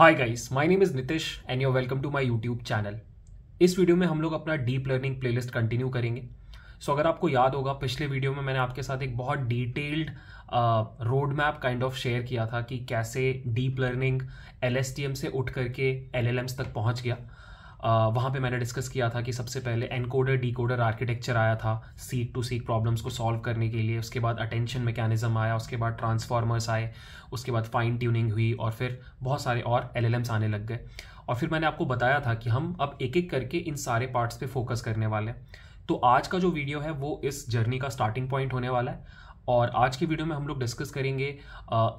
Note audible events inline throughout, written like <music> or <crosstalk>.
Hi guys my name is Nitish and you welcome to my YouTube channel इस video में हम लोग अपना डीप लर्निंग प्लेलिस्ट कंटिन्यू करेंगे सो so, अगर आपको याद होगा पिछले वीडियो में मैंने आपके साथ एक बहुत detailed road map kind of share किया था कि कैसे डीप लर्निंग एल से उठ करके एल तक पहुँच गया वहाँ पे मैंने डिस्कस किया था कि सबसे पहले एनकोडर डीकोडर आर्किटेक्चर आया था सीट टू सीट प्रॉब्लम्स को सॉल्व करने के लिए उसके बाद अटेंशन मैकेनिज्म आया उसके बाद ट्रांसफार्मर्स आए उसके बाद फाइन ट्यूनिंग हुई और फिर बहुत सारे और एल आने लग गए और फिर मैंने आपको बताया था कि हम अब एक एक करके इन सारे पार्ट्स पे फोकस करने वाले हैं तो आज का जो वीडियो है वो इस जर्नी का स्टार्टिंग पॉइंट होने वाला है और आज की वीडियो में हम लोग डिस्कस करेंगे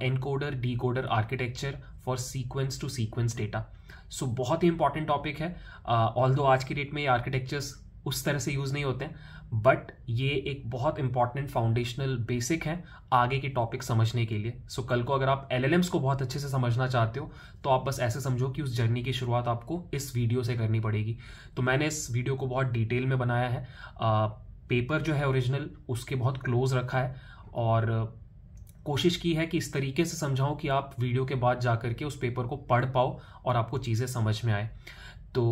encoder decoder architecture for sequence to sequence data so so, बहुत ही इंपॉर्टेंट टॉपिक है ऑल uh, आज की डेट में ये आर्किटेक्चर्स उस तरह से यूज़ नहीं होते हैं बट ये एक बहुत इंपॉर्टेंट फाउंडेशनल बेसिक है आगे के टॉपिक समझने के लिए सो so, कल को अगर आप एल को बहुत अच्छे से समझना चाहते हो तो आप बस ऐसे समझो कि उस जर्नी की शुरुआत आपको इस वीडियो से करनी पड़ेगी तो मैंने इस वीडियो को बहुत डिटेल में बनाया है पेपर uh, जो है ओरिजिनल उसके बहुत क्लोज रखा है और कोशिश की है कि इस तरीके से समझाऊं कि आप वीडियो के बाद जा करके उस पेपर को पढ़ पाओ और आपको चीज़ें समझ में आए तो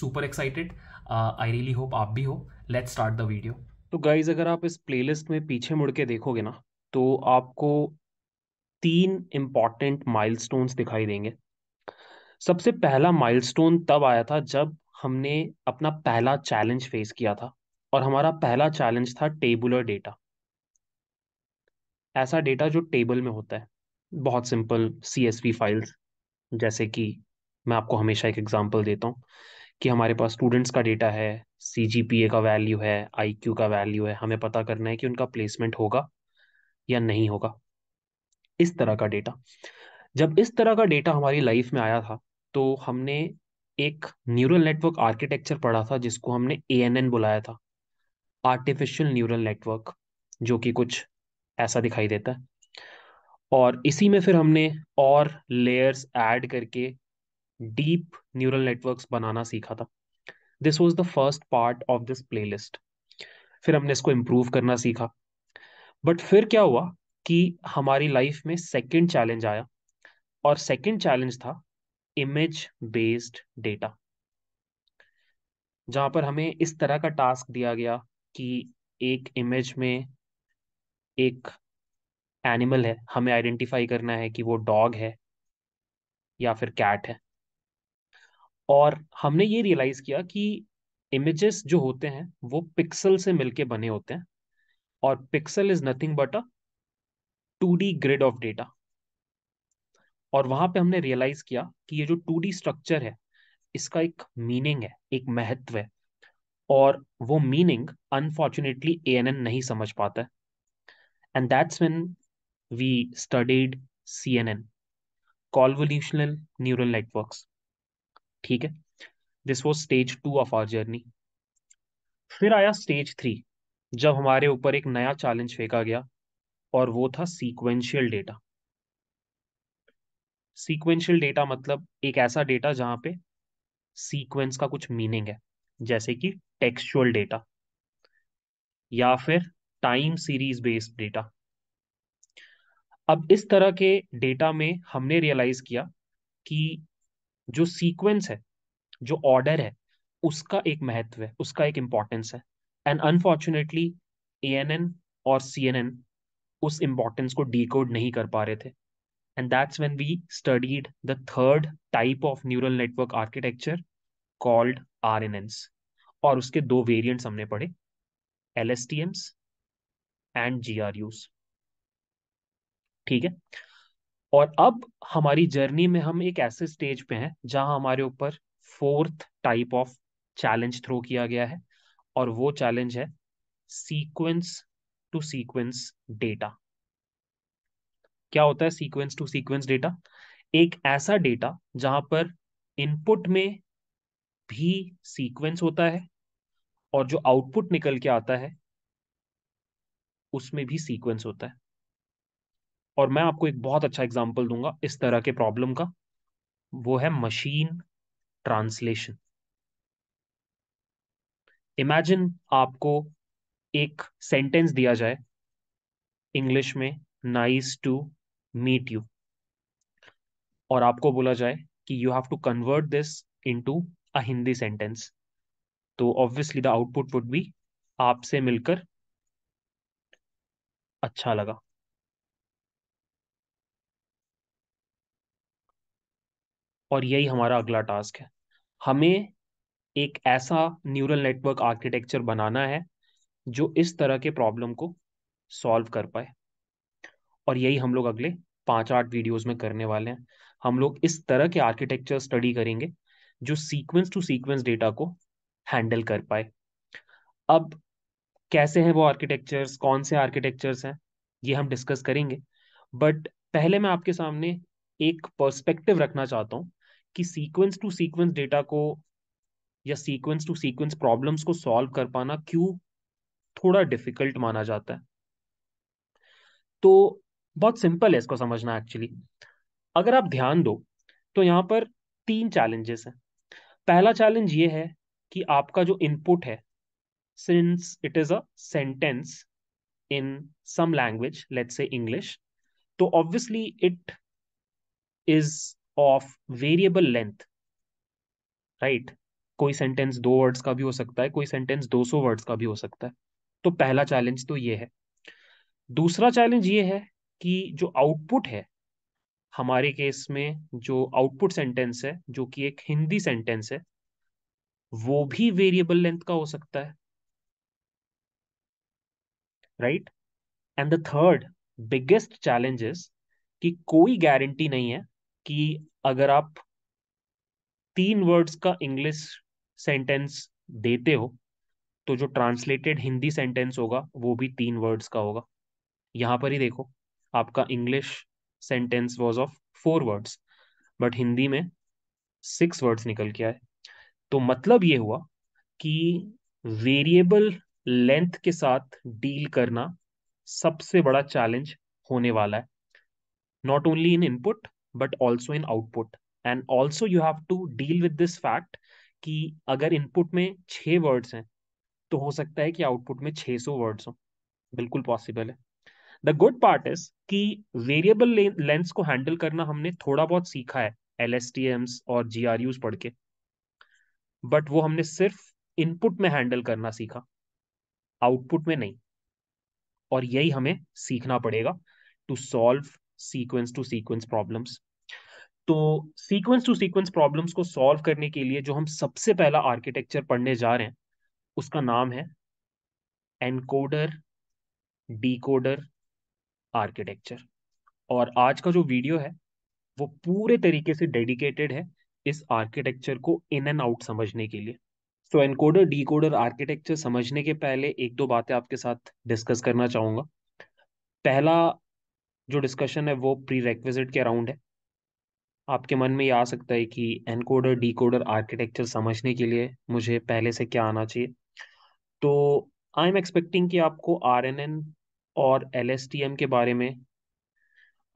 super excited I really hope आप भी हो लेट्स स्टार्ट द वीडियो तो गाइज अगर आप इस प्लेलिस्ट में पीछे मुड़ के देखोगे ना तो आपको तीन इम्पॉर्टेंट माइलस्टोन्स दिखाई देंगे सबसे पहला माइलस्टोन तब आया था जब हमने अपना पहला चैलेंज फेस किया था और हमारा पहला चैलेंज था टेबुलर डेटा ऐसा डेटा जो टेबल में होता है बहुत simple C S V files जैसे कि मैं आपको हमेशा एक एग्जाम्पल देता हूँ कि हमारे पास स्टूडेंट्स का डेटा है सी जी पी ए का वैल्यू है आई क्यू का वैल्यू है हमें पता करना है कि उनका प्लेसमेंट होगा या नहीं होगा इस तरह का डेटा जब इस तरह का डेटा हमारी लाइफ में आया था तो हमने एक न्यूरल नेटवर्क आर्किटेक्चर पढ़ा था जिसको हमने ए एन एन बुलाया था आर्टिफिशियल न्यूरल नेटवर्क जो कि कुछ ऐसा दिखाई देता है और इसी में फिर हमने और लेयर्स ऐड करके डीप न्यूरल नेटवर्क्स बनाना सीखा था this was the first part of this playlist फिर हमने इसको इम्प्रूव करना सीखा बट फिर क्या हुआ कि हमारी लाइफ में सेकेंड चैलेंज आया और सेकेंड चैलेंज था इमेज बेस्ड डेटा जहाँ पर हमें इस तरह का टास्क दिया गया कि एक इमेज में एक एनिमल है हमें आइडेंटिफाई करना है कि वो डॉग है या फिर कैट है और हमने ये रियलाइज किया कि इमेजेस जो होते हैं वो पिक्सल से मिलके बने होते हैं और pixel is nothing but a two D grid of data और वहां पे हमने रियलाइज किया कि ये जो टू डी स्ट्रक्चर है इसका एक मीनिंग है एक महत्व है और वो meaning unfortunately A N N नहीं समझ पाता है And that's when we studied CNN, convolutional neural networks. ठीक है this was stage two of our journey फिर आया स्टेज थ्री जब हमारे ऊपर एक नया चैलेंज फेंका गया और वो था सीक्वेंशियल डेटा सीक्वेंशियल डेटा मतलब एक ऐसा डेटा जहां पे सीक्वेंस का कुछ मीनिंग है जैसे कि टेक्सचुअल डेटा या फिर टाइम सीरीज बेस्ड डेटा अब इस तरह के डेटा में हमने रियलाइज किया कि जो सीक्वेंस है जो ऑर्डर है उसका एक महत्व है उसका एक इम्पॉर्टेंस है एंड अनफॉर्चुनेटली ए और सी उस इम्पॉर्टेंस को डीकोड नहीं कर पा रहे थे and that's when we studied the third type of neural network architecture called R और उसके दो वेरिएंट्स हमने पढ़े एल एंड जीआरयूज ठीक है और अब हमारी जर्नी में हम एक ऐसे स्टेज पे हैं जहां हमारे ऊपर fourth type of challenge throw किया गया है और वो चैलेंज है सीक्वेंस टू सीक्वेंस डेटा क्या होता है सीक्वेंस टू सीक्वेंस डेटा एक ऐसा डेटा जहां पर इनपुट में भी सीक्वेंस होता है और जो आउटपुट निकल के आता है उसमें भी सीक्वेंस होता है और मैं आपको एक बहुत अच्छा एग्जाम्पल दूंगा इस तरह के प्रॉब्लम का वो है मशीन ट्रांसलेशन इमेजिन आपको एक सेंटेंस दिया जाए इंग्लिश में नाइस टू मीट यू और आपको बोला जाए कि you have to convert this into a Hindi sentence तो obviously the output would be आपसे मिलकर अच्छा लगा और यही हमारा अगला टास्क है हमें एक ऐसा न्यूरल नेटवर्क आर्किटेक्चर बनाना है जो इस तरह के प्रॉब्लम को सॉल्व कर पाए और यही हम लोग अगले पांच आठ वीडियोस में करने वाले हैं हम लोग इस तरह के आर्किटेक्चर स्टडी करेंगे जो सीक्वेंस टू सीक्वेंस डेटा को हैंडल कर पाए अब कैसे हैं वो आर्किटेक्चर्स कौन से आर्किटेक्चर्स हैं ये हम डिस्कस करेंगे बट पहले मैं आपके सामने एक पर्सपेक्टिव रखना चाहता हूँ कि सीक्वेंस टू सीक्वेंस डेटा को या सीक्वेंस टू सीक्वेंस प्रॉब्लम्स को सॉल्व कर पाना क्यों थोड़ा डिफिकल्ट माना जाता है तो बहुत सिंपल है इसको समझना एक्चुअली अगर आप ध्यान दो तो यहाँ पर तीन चैलेंजेस हैं पहला चैलेंज ये है कि आपका जो इनपुट है since it is a sentence in some language, let's say English, so तो obviously it is of variable length, right? कोई सेंटेंस दो वर्ड्स का भी हो सकता है कोई सेंटेंस दो सौ वर्ड्स का भी हो सकता है तो पहला चैलेंज तो ये है दूसरा चैलेंज ये है कि जो आउटपुट है हमारे केस में जो आउटपुट सेंटेंस है जो कि एक हिंदी सेंटेंस है वो भी वेरिएबल लेंथ का हो सकता है right and the third biggest challenge is कि कोई गारंटी नहीं है कि अगर आप तीन वर्ड्स का इंग्लिश सेंटेंस देते हो तो जो ट्रांसलेटेड हिंदी सेंटेंस होगा वो भी तीन वर्ड्स का होगा यहां पर ही देखो आपका English sentence was of four words but Hindi में सिक्स वर्ड्स निकल के आए तो मतलब ये हुआ कि वेरिएबल लेंथ के साथ डील करना सबसे बड़ा चैलेंज होने वाला है not only in input but also in output and also you have to deal with this fact कि अगर इनपुट में छः वर्ड्स हैं तो हो सकता है कि आउटपुट में सौ वर्ड्स हों बिल्कुल पॉसिबल है द गुड पार्ट इज कि वेरिएबल लेंस को हैंडल करना हमने थोड़ा बहुत सीखा है एल और जी पढ़ के बट वो हमने सिर्फ इनपुट में हैंडल करना सीखा आउटपुट में नहीं और यही हमें सीखना पड़ेगा to solve sequence to sequence problems तो सीक्वेंस टू सीक्वेंस प्रॉब्लम्स को सॉल्व करने के लिए जो हम सबसे पहला आर्किटेक्चर पढ़ने जा रहे हैं उसका नाम है एनकोडर डीकोडर आर्किटेक्चर और आज का जो वीडियो है वो पूरे तरीके से डेडिकेटेड है इस आर्किटेक्चर को इन एंड आउट समझने के लिए तो एनकोडर डीकोडर आर्किटेक्चर समझने के पहले एक दो बातें आपके साथ डिस्कस करना चाहूँगा पहला जो डिस्कशन है वो प्री रेक्विजिट के अराउंड है आपके मन में ये आ सकता है कि एनकोडर डीकोडर आर्किटेक्चर समझने के लिए मुझे पहले से क्या आना चाहिए तो आई एम एक्सपेक्टिंग कि आपको आर एन एन और एल एस टी एम के बारे में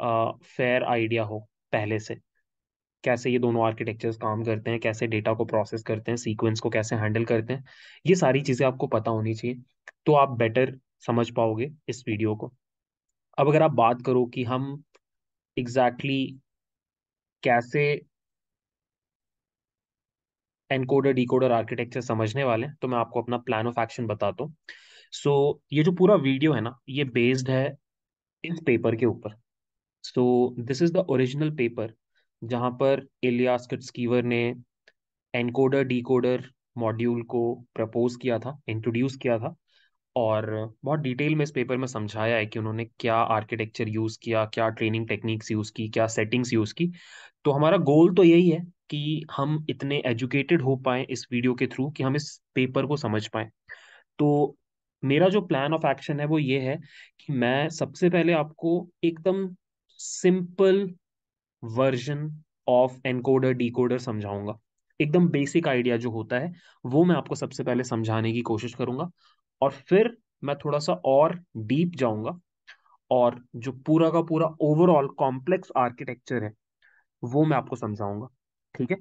फेयर आइडिया हो पहले से कैसे ये दोनों आर्किटेक्चर्स काम करते हैं कैसे डेटा को प्रोसेस करते हैं सीक्वेंस को कैसे हैंडल करते हैं ये सारी चीज़ें आपको पता होनी चाहिए तो आप बेटर समझ पाओगे इस वीडियो को अब अगर आप बात करो कि हम एग्जैक्टली exactly कैसे एनकोडर डिकोडर आर्किटेक्चर समझने वाले हैं तो मैं आपको अपना प्लान ऑफ एक्शन बताता हूँ सो so, ये जो पूरा वीडियो है ना ये बेस्ड है इस पेपर के ऊपर so this is the original paper जहाँ पर एलियास्कट किट्सकीवर ने एनकोडर डीकोडर मॉड्यूल को प्रपोज किया था इंट्रोड्यूस किया था और बहुत डिटेल में इस पेपर में समझाया है कि उन्होंने क्या आर्किटेक्चर यूज़ किया क्या ट्रेनिंग टेक्निक्स यूज़ की क्या सेटिंग्स यूज़ की तो हमारा गोल तो यही है कि हम इतने एजुकेटेड हो पाए इस वीडियो के थ्रू कि हम इस पेपर को समझ पाएँ तो मेरा जो प्लान ऑफ एक्शन है वो ये है कि मैं सबसे पहले आपको एकदम simple version of encoder coder समझाऊंगा एकदम बेसिक आइडिया जो होता है वो मैं आपको सबसे पहले समझाने की कोशिश करूंगा और फिर मैं थोड़ा सा और डीप जाऊंगा और जो पूरा का पूरा ओवरऑल कॉम्प्लेक्स आर्किटेक्चर है वो मैं आपको समझाऊंगा ठीक है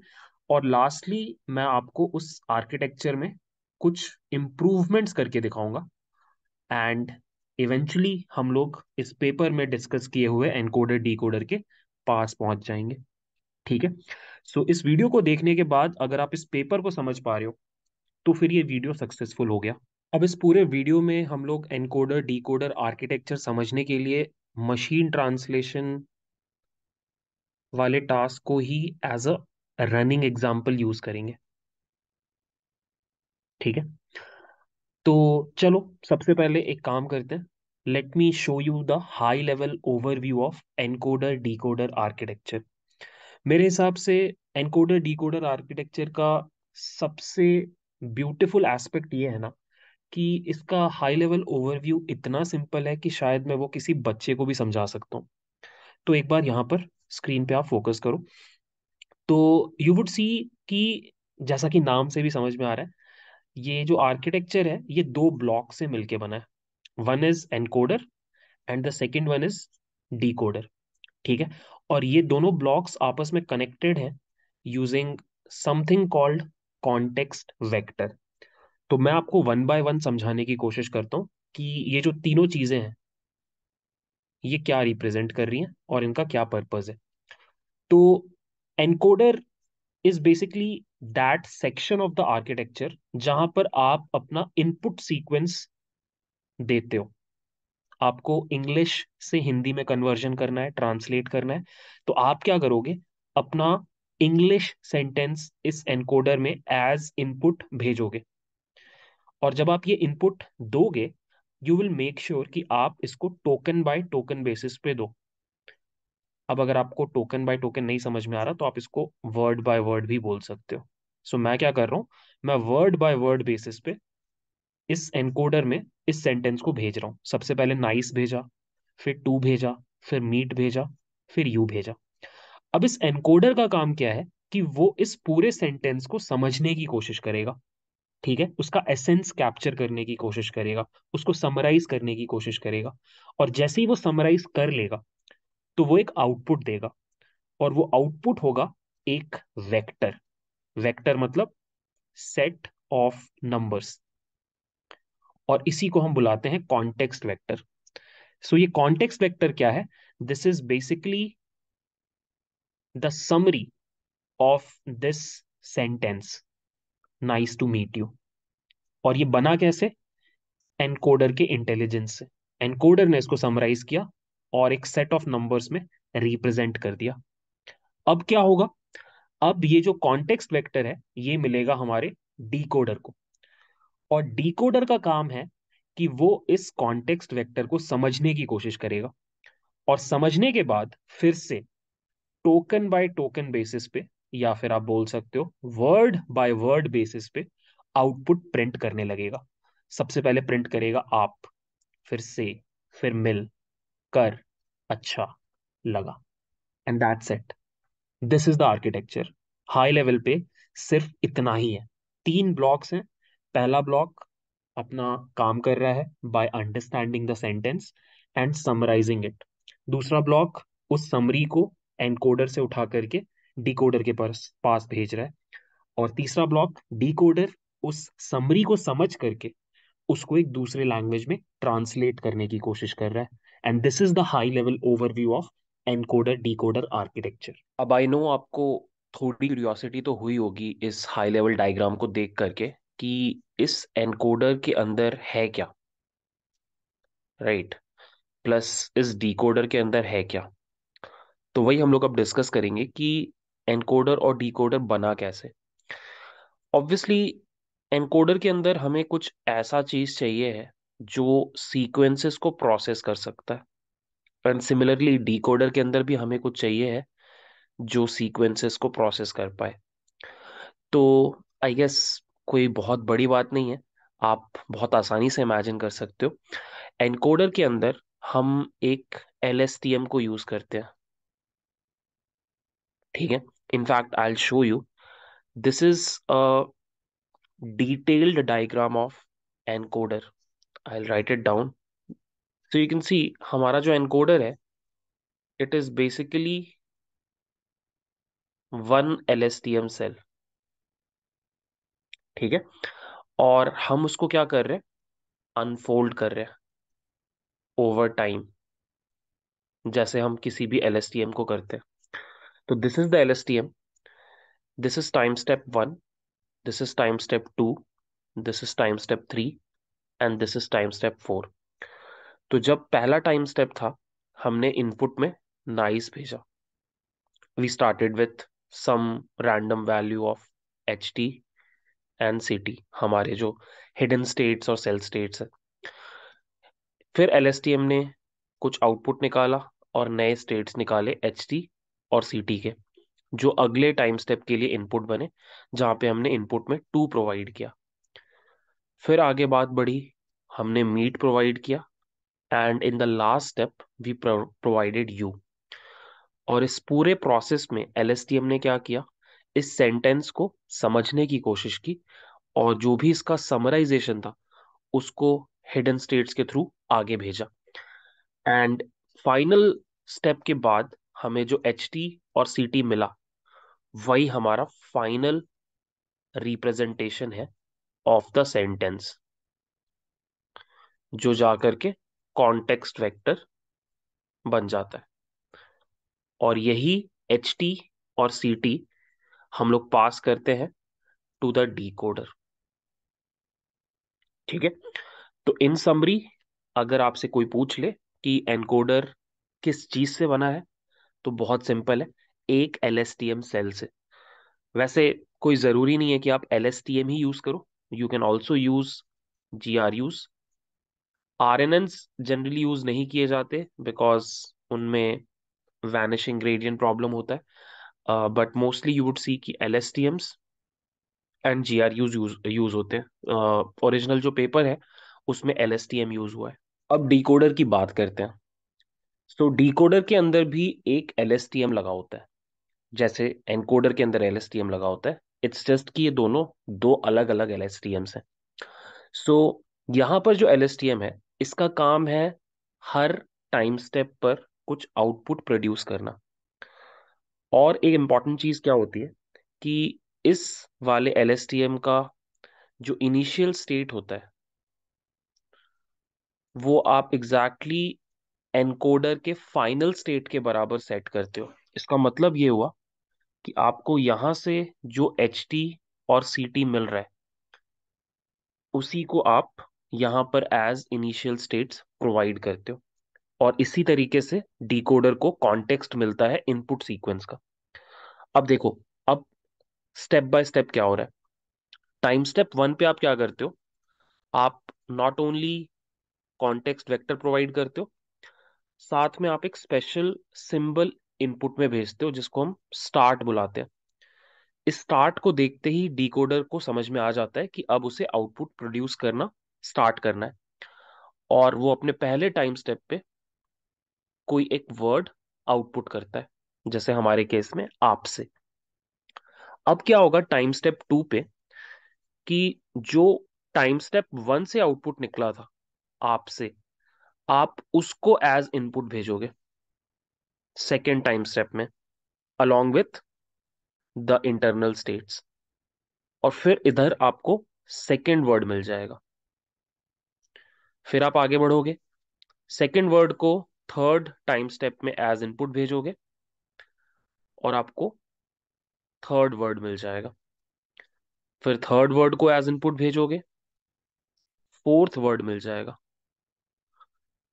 और लास्टली मैं आपको उस आर्किटेक्चर में कुछ इम्प्रूवमेंट्स करके दिखाऊंगा एंड इवेंचुअली हम लोग इस पेपर में डिस्कस किए हुए एनकोडर डीकोडर के पास पहुंच जाएंगे ठीक है सो इस वीडियो को देखने के बाद अगर आप इस पेपर को समझ पा रहे हो तो फिर ये वीडियो सक्सेसफुल हो गया अब इस पूरे वीडियो में हम लोग एनकोडर डीकोडर आर्किटेक्चर समझने के लिए मशीन ट्रांसलेशन वाले टास्क को ही as a running example use करेंगे ठीक है तो चलो सबसे पहले एक काम करते हैं let me show you the high level overview of encoder decoder architecture मेरे हिसाब से एनकोडर decoder आर्किटेक्चर का सबसे beautiful एस्पेक्ट ये है ना कि इसका हाई लेवल ओवरव्यू इतना सिंपल है कि शायद मैं वो किसी बच्चे को भी समझा सकता हूँ तो एक बार यहाँ पर स्क्रीन पे आप फोकस करो तो यू वुड सी कि जैसा कि नाम से भी समझ में आ रहा है ये जो आर्किटेक्चर है ये दो ब्लॉक से मिलके बना है one is encoder and the second one is coder ठीक है और ये दोनों ब्लॉक्स आपस में कनेक्टेड हैं using something called context vector तो मैं आपको वन बाय वन समझाने की कोशिश करता हूँ कि ये जो तीनों चीजें हैं ये क्या रिप्रेजेंट कर रही हैं और इनका क्या पर्पज है तो encoder is basically that section of the architecture जहां पर आप अपना इनपुट सीक्वेंस देते हो आपको इंग्लिश से हिंदी में कन्वर्जन करना है ट्रांसलेट करना है तो आप क्या करोगे अपना इंग्लिश सेंटेंस इस एनकोडर में एज इनपुट भेजोगे और जब आप ये इनपुट दोगे यू विल मेक श्योर कि आप इसको टोकन बाय टोकन बेसिस पे दो अब अगर आपको टोकन बाय टोकन नहीं समझ में आ रहा तो आप इसको वर्ड बाय वर्ड भी बोल सकते हो सो so, मैं क्या कर रहा हूँ मैं वर्ड बाय वर्ड बेसिस पे इस एनकोडर में इस सेंटेंस को भेज रहा हूँ सबसे पहले नाइस भेजा फिर टू भेजा फिर मीट भेजा फिर यू भेजा अब इस एनकोडर का काम क्या है कि वो इस पूरे सेंटेंस को समझने की कोशिश करेगा ठीक है उसका एसेंस कैप्चर करने की कोशिश करेगा उसको समराइज करने की कोशिश करेगा और जैसे ही वो समराइज कर लेगा तो वो एक आउटपुट देगा और वो आउटपुट होगा एक वेक्टर वेक्टर मतलब सेट ऑफ नंबर्स और इसी को हम बुलाते हैं कॉन्टेक्स्ट वेक्टर सो ये कॉन्टेक्स्ट वेक्टर क्या है this is basically the summary of this sentence nice to meet you और ये बना कैसे एनकोडर के इंटेलिजेंस से एनकोडर ने इसको समराइज किया और एक सेट ऑफ नंबर्स में रिप्रेजेंट कर दिया अब क्या होगा अब ये जो कॉन्टेक्स्ट वेक्टर है ये मिलेगा हमारे डीकोडर को और डिकोडर का काम है कि वो इस कॉन्टेक्स्ट वेक्टर को समझने की कोशिश करेगा और समझने के बाद फिर से टोकन बाय टोकन बेसिस पे या फिर आप बोल सकते हो वर्ड बाय वर्ड बेसिस पे आउटपुट प्रिंट करने लगेगा सबसे पहले प्रिंट करेगा आप फिर से फिर मिल कर अच्छा लगा and that's it this is the architecture high level पे सिर्फ इतना ही है तीन ब्लॉक्स हैं पहला ब्लॉक अपना काम कर रहा है by understanding the sentence and summarizing it दूसरा ब्लॉक उस समरी को एनकोडर से उठा करके डिकोडर के पास पास भेज रहा है और तीसरा ब्लॉक डिकोडर उस समरी को समझ करके उसको एक दूसरे लैंग्वेज में ट्रांसलेट करने की कोशिश कर रहा है and this is the high level overview of encoder decoder architecture अब आई नो आपको थोड़ी क्यूरियोसिटी तो हुई होगी इस हाई लेवल डायग्राम को देख करके कि इस एनकोडर के अंदर है क्या राइट right. प्लस इस डिकोडर के अंदर है क्या तो वही हम लोग अब डिस्कस करेंगे कि एनकोडर और डिकोडर बना कैसे ऑब्वियसली एनकोडर के अंदर हमें कुछ ऐसा चीज चाहिए है जो सीक्वेंसेस को प्रोसेस कर सकता है एंड सिमिलरली डिकोडर के अंदर भी हमें कुछ चाहिए है जो सीक्वेंसेस को प्रोसेस कर पाए तो आई गेस कोई बहुत बड़ी बात नहीं है आप बहुत आसानी से इमेजिन कर सकते हो एनकोडर के अंदर हम एक एल को यूज करते हैं ठीक है in fact I show you this is a detailed diagram of encoder I write it down so you can see हमारा जो एनकोडर है it is basically one L cell ठीक है और हम उसको क्या कर रहे हैं अनफोल्ड कर रहे हैं ओवर टाइम जैसे हम किसी भी एल को करते हैं तो this is the L S T M this is time step one this is time step two this is time step three and this is time step four तो जब पहला टाइम स्टेप था हमने input में nice भेजा we started with some random value of H T and C T हमारे जो hidden states और सेल स्टेट्स हैं फिर एल ने कुछ आउटपुट निकाला और नए स्टेट्स निकाले एच और सी के जो अगले टाइम स्टेप के लिए इनपुट बने जहाँ पे हमने इनपुट में टू प्रोवाइड किया फिर आगे बात बढ़ी हमने मीट प्रोवाइड किया and in the last step we provided you और इस पूरे प्रोसेस में एल ने क्या किया इस सेंटेंस को समझने की कोशिश की और जो भी इसका समराइजेशन था उसको हिडन स्टेट्स के थ्रू आगे भेजा एंड फाइनल स्टेप के बाद हमें जो एच टी और सी टी मिला वही हमारा फाइनल रिप्रेजेंटेशन है ऑफ द सेंटेंस जो जाकर के कॉन्टेक्स्ट वेक्टर बन जाता है और यही एच टी और सी टी हम लोग पास करते हैं टू द डी कोडर ठीक है तो इन समरी अगर आपसे कोई पूछ ले कि एनकोडर किस चीज से बना है तो बहुत सिंपल है एक एल सेल से वैसे कोई ज़रूरी नहीं है कि आप एल ही यूज़ करो you can also use G R use R N Ns generally use नहीं किए जाते बिकॉज उनमें वैनिशिंग ग्रेडियंट प्रॉब्लम होता है but mostly you would see कि L S T Ms and G R use use होते हैं ओरिजिनल जो पेपर है उसमें L S T M use हुआ है अब कोडर की बात करते हैं तो कोडर के अंदर भी एक एल एस टी एम लगा होता है जैसे एनकोडर के अंदर एल एस टी एम लगा होता है इट्स जस्ट कि ये दोनों दो अलग अलग एल एस टी एम्स हैं सो यहाँ पर जो एल एस टी एम है इसका काम है हर टाइम स्टेप पर कुछ आउटपुट प्रोड्यूस करना और एक इम्पॉर्टेंट चीज़ क्या होती है कि इस वाले एल का जो इनिशियल स्टेट होता है वो आप एग्जैक्टली exactly एनकोडर के फाइनल स्टेट के बराबर सेट करते हो इसका मतलब ये हुआ कि आपको यहां से जो एच टी और सी टी मिल रहा है उसी को आप यहां पर एज इनिशियल स्टेट्स प्रोवाइड करते हो और इसी तरीके से डिकोडर को कॉन्टेक्स्ट मिलता है इनपुट सीक्वेंस का अब देखो स्टेप बाय स्टेप क्या हो रहा है टाइम स्टेप वन पे आप क्या करते हो आप not only context vector provide करते हो साथ में आप एक स्पेशल सिंबल इनपुट में भेजते हो जिसको हम स्टार्ट बुलाते हैं इस स्टार्ट को देखते ही डिकोडर को समझ में आ जाता है कि अब उसे आउटपुट प्रोड्यूस करना स्टार्ट करना है और वो अपने पहले टाइम स्टेप पे कोई एक वर्ड आउटपुट करता है जैसे हमारे केस में आपसे अब क्या होगा टाइम स्टेप टू पे कि जो टाइम स्टेप वन से आउटपुट निकला था आपसे आप उसको एज इनपुट भेजोगे सेकेंड टाइम स्टेप में along with the internal states और फिर इधर आपको सेकेंड वर्ड मिल जाएगा फिर आप आगे बढ़ोगे सेकेंड वर्ड को थर्ड टाइम स्टेप में एज इनपुट भेजोगे और आपको थर्ड वर्ड मिल जाएगा फिर थर्ड वर्ड को एज इनपुट भेजोगे फोर्थ वर्ड मिल जाएगा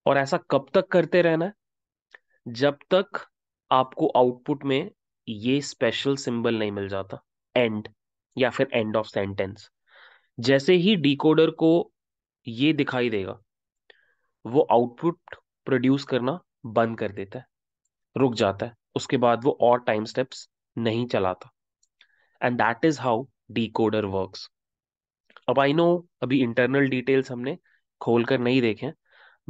और ऐसा कब तक करते रहना है जब तक आपको आउटपुट में ये स्पेशल सिंबल नहीं मिल जाता एंड या फिर एंड ऑफ सेंटेंस जैसे ही डिकोडर को ये दिखाई देगा वो आउटपुट प्रोड्यूस करना बंद कर देता है रुक जाता है उसके बाद वो और टाइम स्टेप्स नहीं चलाता and that is how decoder works अब आई नो अभी इंटरनल डिटेल्स हमने खोल कर नहीं देखे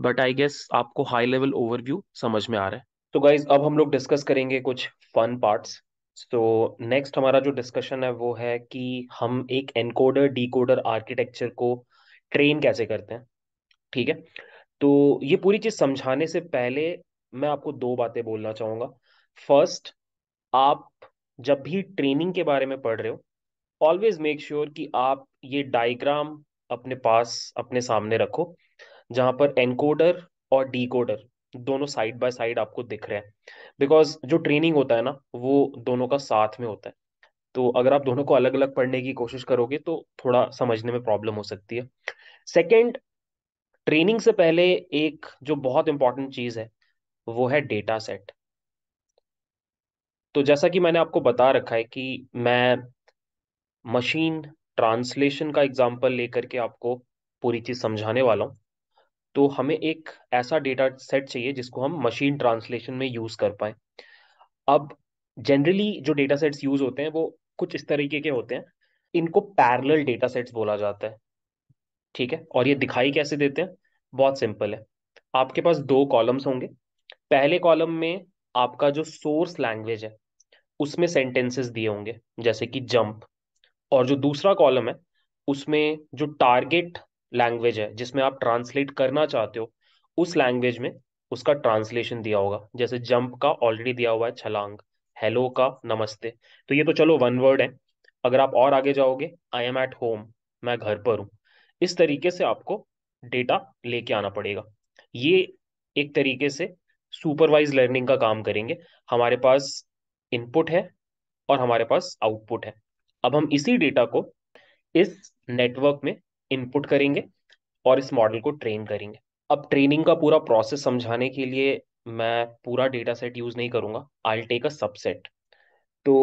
बट आई गेस आपको हाई लेवल ओवरव्यू समझ में आ रहा है तो गाइज अब हम लोग डिस्कस करेंगे कुछ फन पार्ट्स तो नेक्स्ट हमारा जो डिस्कशन है वो है कि हम एक एनकोडर डीकोडर आर्किटेक्चर को ट्रेन कैसे करते हैं ठीक है तो ये पूरी चीज़ समझाने से पहले मैं आपको दो बातें बोलना चाहूंगा फर्स्ट आप जब भी ट्रेनिंग के बारे में पढ़ रहे हो ऑलवेज मेक श्योर कि आप ये डायग्राम अपने पास अपने सामने रखो जहाँ पर एनकोडर और डीकोडर दोनों साइड बाय साइड आपको दिख रहे हैं बिकॉज जो ट्रेनिंग होता है ना वो दोनों का साथ में होता है तो अगर आप दोनों को अलग अलग पढ़ने की कोशिश करोगे तो थोड़ा समझने में प्रॉब्लम हो सकती है सेकेंड ट्रेनिंग से पहले एक जो बहुत इंपॉर्टेंट चीज़ है वो है डेटा सेट तो जैसा कि मैंने आपको बता रखा है कि मैं मशीन ट्रांसलेशन का एग्जाम्पल लेकर के आपको पूरी चीज़ समझाने वाला हूँ तो हमें एक ऐसा डेटा सेट चाहिए जिसको हम मशीन ट्रांसलेशन में यूज़ कर पाए अब जनरली जो डेटा सेट्स यूज़ होते हैं वो कुछ इस तरीके के होते हैं इनको पैरल डेटा सेट्स बोला जाता है ठीक है और ये दिखाई कैसे देते हैं बहुत सिंपल है आपके पास दो कॉलम्स होंगे पहले कॉलम में आपका जो सोर्स लैंग्वेज है उसमें सेंटेंसेस दिए होंगे जैसे कि जंप और जो दूसरा कॉलम है उसमें जो टारगेट लैंग्वेज है जिसमें आप ट्रांसलेट करना चाहते हो उस लैंग्वेज में उसका ट्रांसलेशन दिया होगा जैसे जंप का ऑलरेडी दिया हुआ है छलांग हेलो का नमस्ते तो ये तो चलो वन वर्ड है अगर आप और आगे जाओगे आई एम एट होम मैं घर पर हूँ इस तरीके से आपको डेटा लेके आना पड़ेगा ये एक तरीके से सुपरवाइज लर्निंग का काम करेंगे हमारे पास इनपुट है और हमारे पास आउटपुट है अब हम इसी डेटा को इस नेटवर्क में इनपुट करेंगे और इस मॉडल को ट्रेन करेंगे अब ट्रेनिंग का पूरा प्रोसेस समझाने के लिए मैं पूरा डेटा सेट यूज़ नहीं करूँगा आई टेक अ सबसेट तो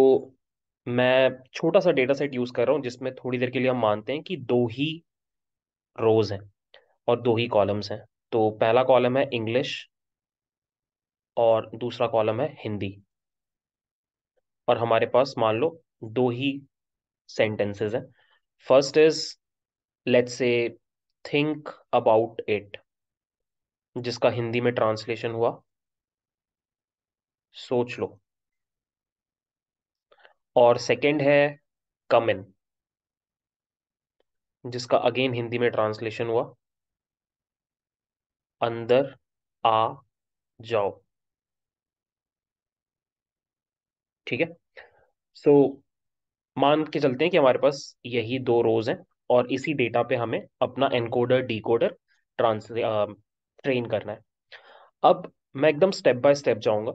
मैं छोटा सा डेटा सेट यूज़ कर रहा हूँ जिसमें थोड़ी देर के लिए हम मानते हैं कि दो ही रोज हैं और दो ही कॉलम्स हैं तो पहला कॉलम है इंग्लिश और दूसरा कॉलम है हिंदी और हमारे पास मान लो दो ही सेंटेंसेस हैं first is let's say think about it जिसका हिंदी में ट्रांसलेशन हुआ सोच लो और सेकंड है कम इन जिसका अगेन हिंदी में ट्रांसलेशन हुआ अंदर आ जाओ ठीक है सो मान के चलते हैं कि हमारे पास यही दो रोज हैं और इसी डेटा पे हमें अपना एनकोडर डीकोडर ट्रांस ट्रेन करना है अब मैं एकदम स्टेप बाय स्टेप जाऊंगा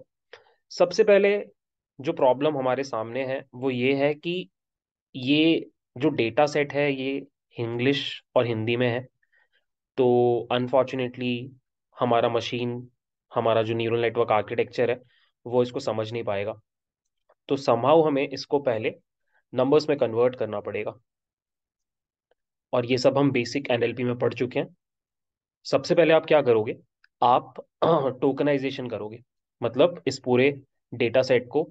सबसे पहले जो प्रॉब्लम हमारे सामने है वो ये है कि ये जो डेटा सेट है ये इंग्लिश और हिंदी में है तो अनफॉर्चुनेटली हमारा मशीन हमारा जो न्यूरल नेटवर्क आर्किटेक्चर है वो इसको समझ नहीं पाएगा तो संभाव हमें इसको पहले नंबर्स में कन्वर्ट करना पड़ेगा और ये सब हम बेसिक एनएलपी में पढ़ चुके हैं सबसे पहले आप क्या करोगे आप टोकनाइजेशन <clears throat> करोगे मतलब इस पूरे डेटा सेट को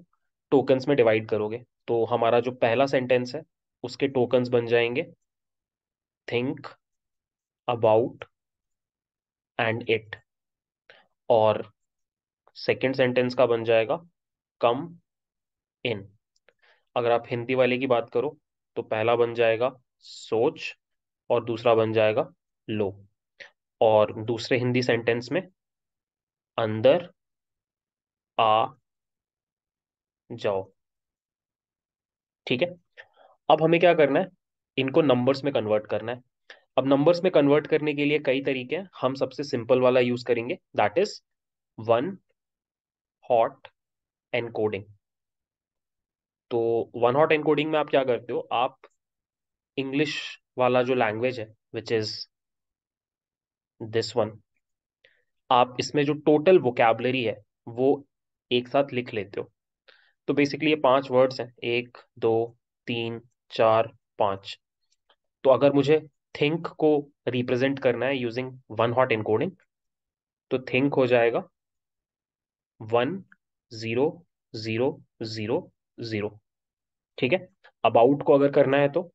टोकन्स में डिवाइड करोगे तो हमारा जो पहला सेंटेंस है उसके टोकन्स बन जाएंगे थिंक अबाउट एंड इट और सेकेंड सेंटेंस का बन जाएगा कम इन अगर आप हिंदी वाले की बात करो तो पहला बन जाएगा सोच और दूसरा बन जाएगा लो और दूसरे हिंदी सेंटेंस में अंदर आ जाओ ठीक है अब हमें क्या करना है इनको नंबर्स में कन्वर्ट करना है अब नंबर्स में कन्वर्ट करने के लिए कई तरीके हैं हम सबसे सिंपल वाला यूज करेंगे that is one hot encoding तो वन हॉट एनकोडिंग में आप क्या करते हो आप इंग्लिश वाला जो लैंग्वेज है विच इज दिस वन आप इसमें जो टोटल वोकेबलरी है वो एक साथ लिख लेते हो तो बेसिकली ये पांच वर्ड्स हैं एक दो तीन चार पांच तो अगर मुझे थिंक को रिप्रेजेंट करना है यूजिंग वन हॉट इनकोडिंग तो थिंक हो जाएगा one zero zero zero zero ठीक है अबाउट को अगर करना है तो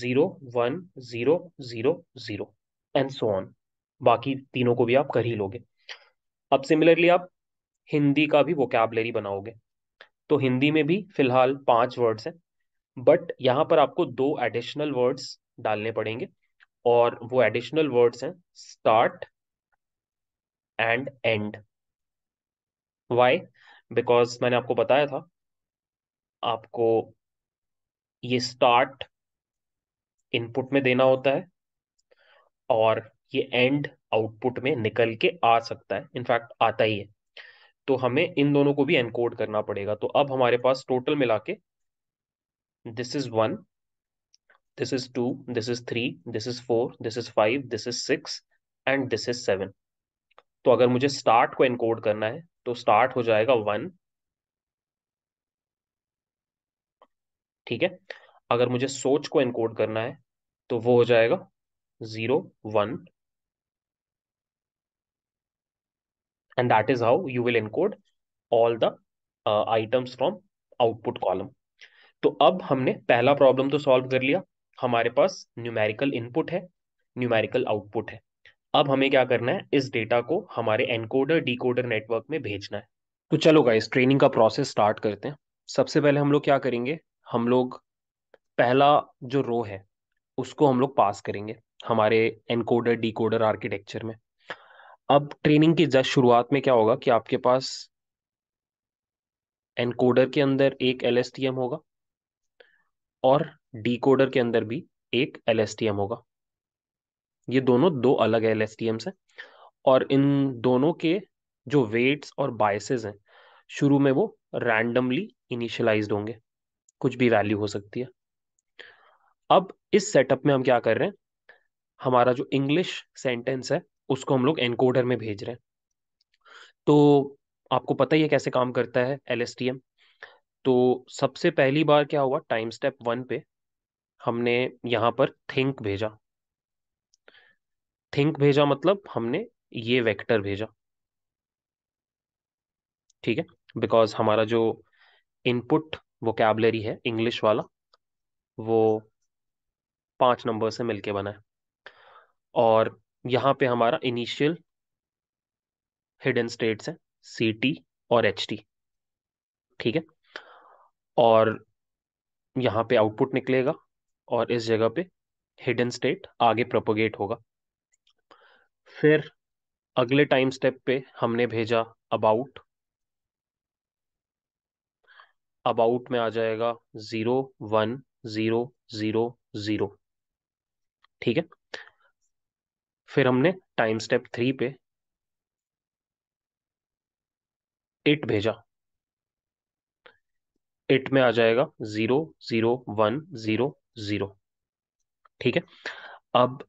zero one zero zero zero and so on बाकी तीनों को भी आप कर ही लोगे अब सिमिलरली आप हिंदी का भी वोकैबलरी बनाओगे तो हिंदी में भी फिलहाल पांच वर्ड्स हैं बट यहां पर आपको दो एडिशनल वर्ड्स डालने पड़ेंगे और वो एडिशनल वर्ड्स हैं start and end why because मैंने आपको बताया था आपको ये स्टार्ट इनपुट में देना होता है और ये एंड आउटपुट में निकल के आ सकता है इनफैक्ट आता ही है तो हमें इन दोनों को भी एनकोड करना पड़ेगा तो अब हमारे पास टोटल मिला के this is one this is two this is three this is four this is five this is six and this is seven तो अगर मुझे स्टार्ट को एनकोड करना है तो स्टार्ट हो जाएगा वन ठीक है अगर मुझे सोच को एनकोड करना है तो वो हो जाएगा zero one and that is how you will encode all the items from output column तो अब हमने पहला प्रॉब्लम तो सॉल्व कर लिया हमारे पास न्यूमेरिकल इनपुट है न्यूमेरिकल आउटपुट है अब हमें क्या करना है इस डेटा को हमारे एनकोडर डिकोडर नेटवर्क में भेजना है तो चलो गाइस ट्रेनिंग का प्रोसेस स्टार्ट करते हैं सबसे पहले हम लोग क्या करेंगे हम लोग पहला जो रो है उसको हम लोग पास करेंगे हमारे एनकोडर डिकोडर आर्किटेक्चर में अब ट्रेनिंग की जस्ट शुरुआत में क्या होगा कि आपके पास एनकोडर के अंदर एक एल होगा और डिकोडर के अंदर भी एक एल होगा ये दोनों दो अलग एल एस टी एम्स हैं और इन दोनों के जो वेट्स और बायसेस हैं शुरू में वो रैंडमली इनिशियलाइज होंगे कुछ भी वैल्यू हो सकती है अब इस सेटअप में हम क्या कर रहे हैं हमारा जो इंग्लिश सेंटेंस है उसको हम लोग एनकोडर में भेज रहे हैं तो आपको पता ही है कैसे काम करता है एल तो सबसे पहली बार क्या हुआ टाइम स्टेप वन पे हमने यहाँ पर थिंक भेजा थिंक भेजा मतलब हमने ये वेक्टर भेजा ठीक है बिकॉज हमारा जो इनपुट कैबलेरी है इंग्लिश वाला वो पांच नंबर से मिलके बना है और यहाँ पे हमारा इनिशियल हिडन स्टेट्स है सी टी और एच टी ठीक है और यहाँ पे आउटपुट निकलेगा और इस जगह पे हिडन स्टेट आगे प्रोपोगेट होगा फिर अगले टाइम स्टेप पे हमने भेजा अबाउट अबाउट में आ जाएगा zero one zero zero zero ठीक है फिर हमने टाइम स्टेप थ्री पे इट भेजा इट में आ जाएगा zero zero one zero zero ठीक है अब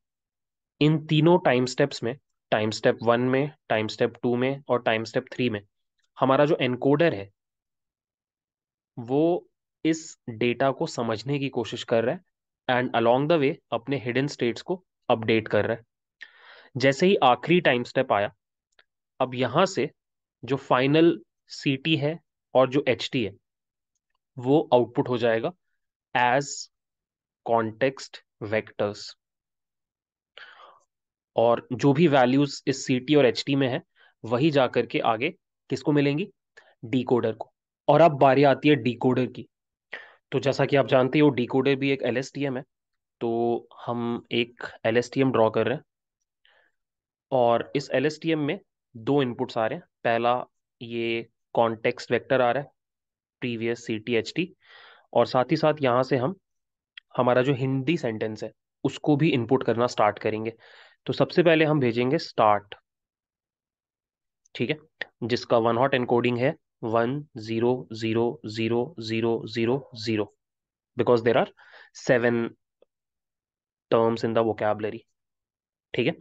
इन तीनों टाइम स्टेप्स में टाइम स्टेप वन में टाइम स्टेप टू में और टाइम स्टेप थ्री में हमारा जो एनकोडर है वो इस डेटा को समझने की कोशिश कर रहा है एंड अलोंग द वे अपने हिडन स्टेट्स को अपडेट कर रहा है जैसे ही आखिरी टाइम स्टेप आया अब यहाँ से जो फाइनल सी टी है और जो एच टी है वो आउटपुट हो जाएगा एज कॉन्टेक्स्ट वेक्टर्स और जो भी वैल्यूज इस सी टी और एच टी में है वही जा करके आगे किसको मिलेंगी कोडर को और अब बारी आती है कोडर की तो जैसा कि आप जानते हो कोडर भी एक एल है तो हम एक एल एस ड्रॉ कर रहे हैं और इस एल में दो इनपुट्स आ रहे हैं पहला ये कॉन्टेक्स्ट वेक्टर आ रहा है previous C T H T और साथ ही साथ यहाँ से हम हमारा जो हिंदी सेंटेंस है उसको भी इनपुट करना स्टार्ट करेंगे तो सबसे पहले हम भेजेंगे स्टार्ट ठीक है जिसका वन हॉट एनकोडिंग है one zero zero zero zero zero zero because there are seven terms in the vocabulary ठीक है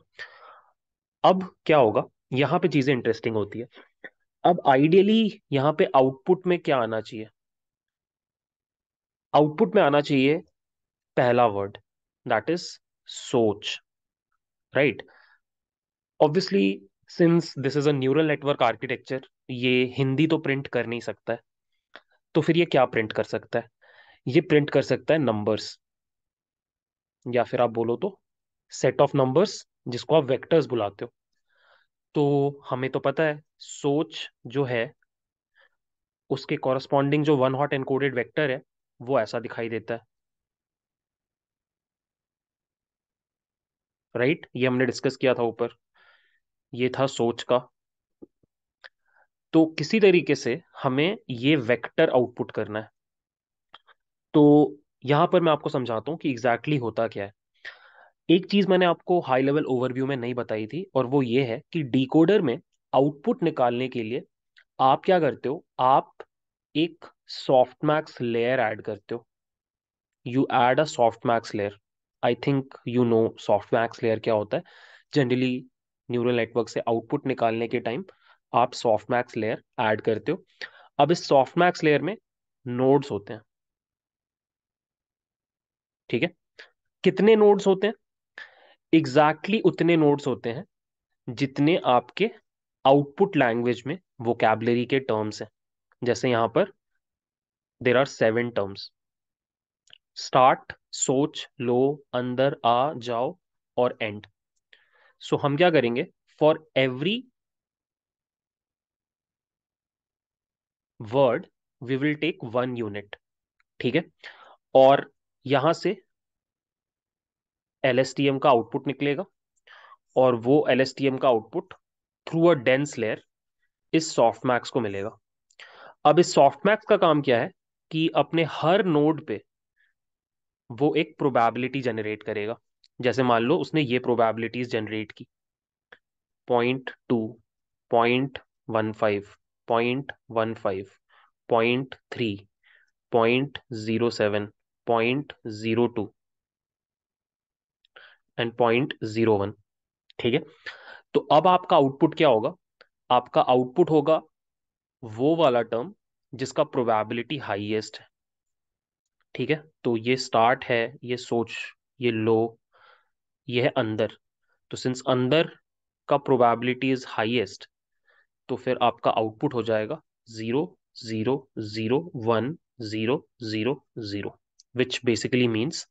अब क्या होगा यहां पे चीजें इंटरेस्टिंग होती है अब आइडियली यहां पे आउटपुट में क्या आना चाहिए आउटपुट में आना चाहिए पहला वर्ड दैट इज सोच right obviously since this is a neural network architecture ये हिंदी तो प्रिंट कर नहीं सकता है तो फिर ये क्या प्रिंट कर सकता है ये प्रिंट कर सकता है नंबर्स या फिर आप बोलो तो सेट ऑफ नंबर्स जिसको आप वेक्टर्स बुलाते हो तो हमें तो पता है सोच जो है उसके कॉरस्पॉन्डिंग जो वन हॉट एनकोडेड वेक्टर है वो ऐसा दिखाई देता है राइट ये हमने डिस्कस किया था ऊपर ये था सोच का तो किसी तरीके से हमें ये वेक्टर आउटपुट करना है तो यहां पर मैं आपको समझाता हूँ कि एग्जैक्टली exactly होता क्या है एक चीज मैंने आपको हाई लेवल ओवरव्यू में नहीं बताई थी और वो ये है कि डिकोडर में आउटपुट निकालने के लिए आप क्या करते हो आप एक सॉफ्ट मैक्स लेयर ऐड करते हो you add a soft max layer I think you know softmax layer क्या होता है जनरली न्यूरल नेटवर्क से आउटपुट निकालने के टाइम आप सॉफ्टमैक्स लेयर ऐड करते हो अब इस सॉफ्टमैक्स लेयर में नोड्स होते हैं ठीक है कितने नोड्स होते हैं एग्जैक्टली exactly उतने नोड्स होते हैं जितने आपके आउटपुट लैंग्वेज में वोकेबलरी के टर्म्स हैं जैसे यहां पर there are seven terms start सोच लो अंदर आ जाओ और एंड सो so, हम क्या करेंगे for every word we will take one unit ठीक है और यहां से एल का आउटपुट निकलेगा और वो एल का output through a dense layer इस सॉफ्ट मैक्स को मिलेगा अब इस सॉफ्ट मैक्स का काम क्या है कि अपने हर नोड पे वो एक प्रोबेबिलिटी जनरेट करेगा जैसे मान लो उसने ये प्रोबेबिलिटीज जनरेट की point two point one five point one five point three point zero seven point zero two and point zero one ठीक है तो अब आपका आउटपुट क्या होगा आपका आउटपुट होगा वो वाला टर्म जिसका प्रोबेबिलिटी हाईएस्ट है ठीक है तो ये स्टार्ट है ये सोच ये लो ये है अंदर तो सिंस अंदर का प्रोबेबिलिटी इज हाईएस्ट तो फिर आपका आउटपुट हो जाएगा zero zero zero one zero zero zero which basically means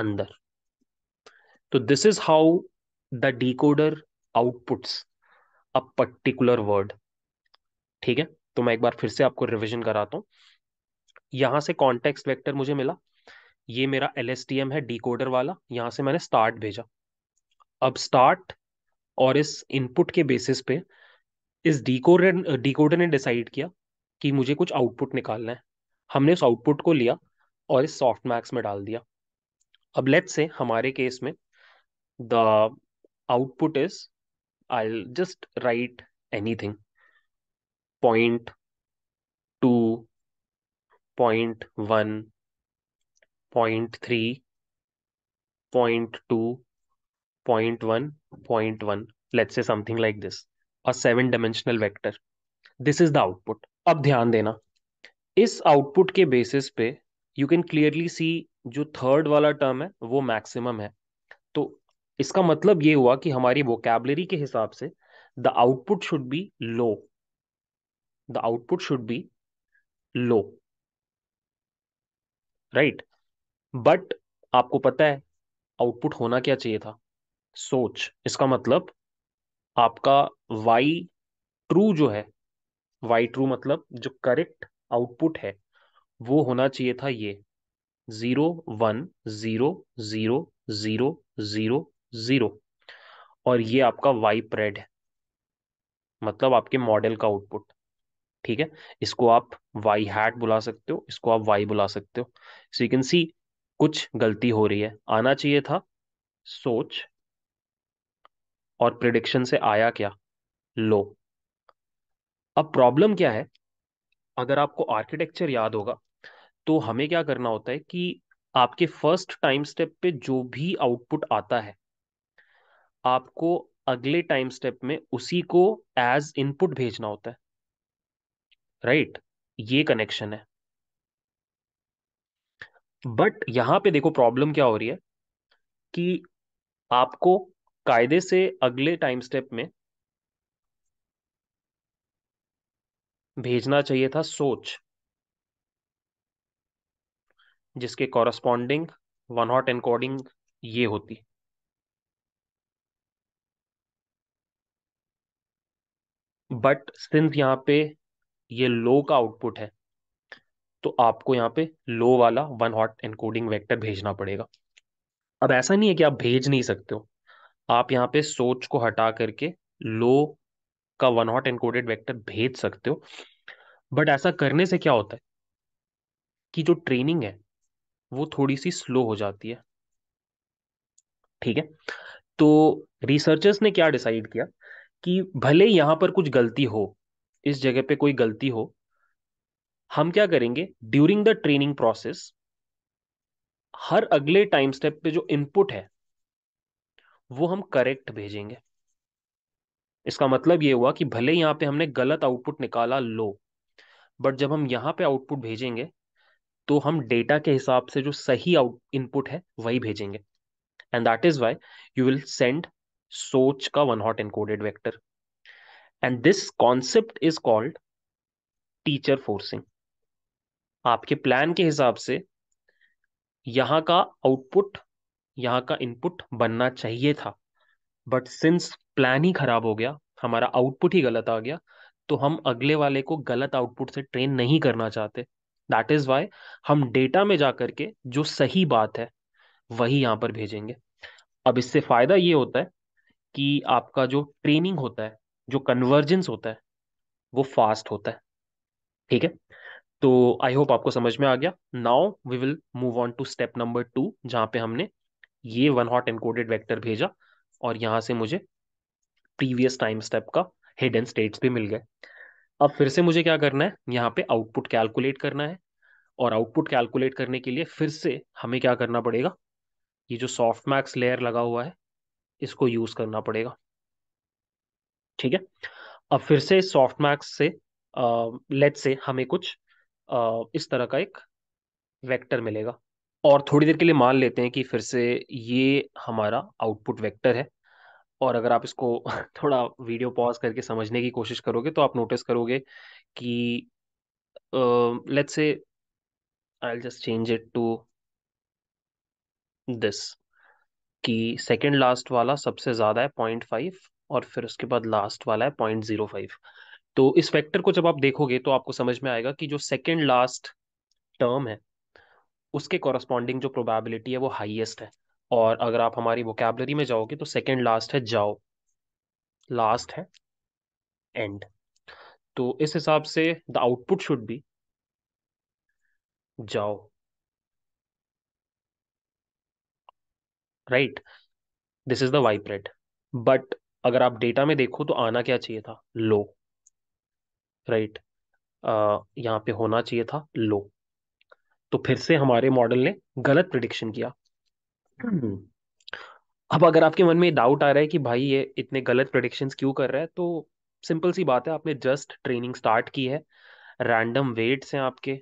अंदर तो this is how the decoder outputs a particular word ठीक है तो मैं एक बार फिर से आपको रिविजन कराता हूं यहाँ से कॉन्टेक्स्ट वेक्टर मुझे मिला ये मेरा एल है कोडर वाला यहाँ से मैंने स्टार्ट भेजा अब स्टार्ट और इस इनपुट के बेसिस पे इस डिकोडर डिकोडर ने डिसाइड किया कि मुझे कुछ आउटपुट निकालना है हमने उस आउटपुट को लिया और इस सॉफ्ट मैक्स में डाल दिया अब लेट्स से हमारे केस में the output is I just write anything point two point one point three point two point one point one let say something like this a seven dimensional vector this is the output अब ध्यान देना इस output के basis पे you can clearly see जो third वाला term है वो मैक्सिमम है तो इसका मतलब ये हुआ कि हमारी वोकेबलरी के हिसाब से द आउटपुट शुड बी लो द आउटपुट शुड बी लो राइट बट आपको पता है आउटपुट होना क्या चाहिए था सोच इसका मतलब आपका वाई ट्रू जो है वाई ट्रू मतलब जो करेक्ट आउटपुट है वो होना चाहिए था ये zero one zero zero zero zero zero और ये आपका वाई प्रेड है मतलब आपके मॉडल का आउटपुट ठीक है इसको आप वाई हैट बुला सकते हो इसको आप वाई बुला सकते हो सो यू कैन सी कुछ गलती हो रही है आना चाहिए था सोच और प्रिडिक्शन से आया क्या लो अब प्रॉब्लम क्या है अगर आपको आर्किटेक्चर याद होगा तो हमें क्या करना होता है कि आपके फर्स्ट टाइम स्टेप पे जो भी आउटपुट आता है आपको अगले टाइम स्टेप में उसी को एज इनपुट भेजना होता है राइट ये कनेक्शन है बट यहां पे देखो प्रॉब्लम क्या हो रही है कि आपको कायदे से अगले टाइम स्टेप में भेजना चाहिए था सोच जिसके कॉरस्पॉन्डिंग वन हॉट एनकोडिंग ये होती बट सिंस यहां पे ये लो का आउटपुट है तो आपको यहाँ पे लो वाला वन हॉट एनकोडिंग वेक्टर भेजना पड़ेगा अब ऐसा नहीं है कि आप भेज नहीं सकते हो आप यहाँ पे सोच को हटा करके लो का वन हॉट एनकोडेड वेक्टर भेज सकते हो बट ऐसा करने से क्या होता है कि जो ट्रेनिंग है वो थोड़ी सी स्लो हो जाती है ठीक है तो रिसर्चर्स ने क्या डिसाइड किया कि भले यहां पर कुछ गलती हो इस जगह पे कोई गलती हो हम क्या करेंगे ड्यूरिंग द ट्रेनिंग प्रोसेस हर अगले टाइम स्टेप पे जो इनपुट है वो हम करेक्ट भेजेंगे इसका मतलब ये हुआ कि भले यहां पे हमने गलत आउटपुट निकाला लो बट जब हम यहां पे आउटपुट भेजेंगे तो हम डेटा के हिसाब से जो सही आउट इनपुट है वही भेजेंगे and that is why you will send सोच का one hot encoded vector and this concept is called teacher forcing आपके प्लान के हिसाब से यहाँ का आउटपुट यहाँ का इनपुट बनना चाहिए था बट सिंस प्लान ही खराब हो गया हमारा आउटपुट ही गलत आ गया तो हम अगले वाले को गलत आउटपुट से ट्रेन नहीं करना चाहते दैट इज वाई हम डेटा में जा करके जो सही बात है वही यहाँ पर भेजेंगे अब इससे फायदा ये होता है कि आपका जो ट्रेनिंग होता है जो कन्वर्जेंस होता है वो फास्ट होता है ठीक है तो आई होप आपको समझ में आ गया now we will move on to step number two जहां पे हमने ये वन हॉट एनकोडेड वेक्टर भेजा और यहां से मुझे प्रीवियस टाइम स्टेप का हेड एंड स्टेट्स भी मिल गए अब फिर से मुझे क्या करना है यहाँ पे आउटपुट कैलकुलेट करना है और आउटपुट कैलकुलेट करने के लिए फिर से हमें क्या करना पड़ेगा ये जो सॉफ्ट मैक्स लेयर लगा हुआ है इसको यूज़ करना पड़ेगा ठीक है अब फिर से सॉफ्ट मार्क्स से लेट से हमें कुछ आ, इस तरह का एक वेक्टर मिलेगा और थोड़ी देर के लिए मान लेते हैं कि फिर से ये हमारा आउटपुट वेक्टर है और अगर आप इसको <laughs> थोड़ा वीडियो पॉज करके समझने की कोशिश करोगे तो आप नोटिस करोगे कि let say I just change it to this कि सेकंड लास्ट वाला सबसे ज़्यादा है पॉइंट फाइव और फिर उसके बाद लास्ट वाला है पॉइंट जीरो फाइव तो इस वेक्टर को जब आप देखोगे तो आपको समझ में आएगा कि जो सेकेंड लास्ट टर्म है उसके कॉरस्पॉन्डिंग जो प्रोबेबिलिटी है वो हाइएस्ट है और अगर आप हमारी वोकेबलरी में जाओगे तो सेकेंड लास्ट है जाओ लास्ट है एंड तो इस हिसाब से द आउटपुट शुड बी जाओ right this is the vibrate but अगर आप डेटा में देखो तो आना क्या चाहिए था लो राइट right? यहाँ पे होना चाहिए था लो तो फिर से हमारे मॉडल ने गलत प्रिडिक्शन किया अब अगर आपके मन में डाउट आ रहा है कि भाई ये इतने गलत प्रडिक्शन क्यों कर रहा है तो सिंपल सी बात है आपने जस्ट ट्रेनिंग स्टार्ट की है रैंडम वेट्स हैं आपके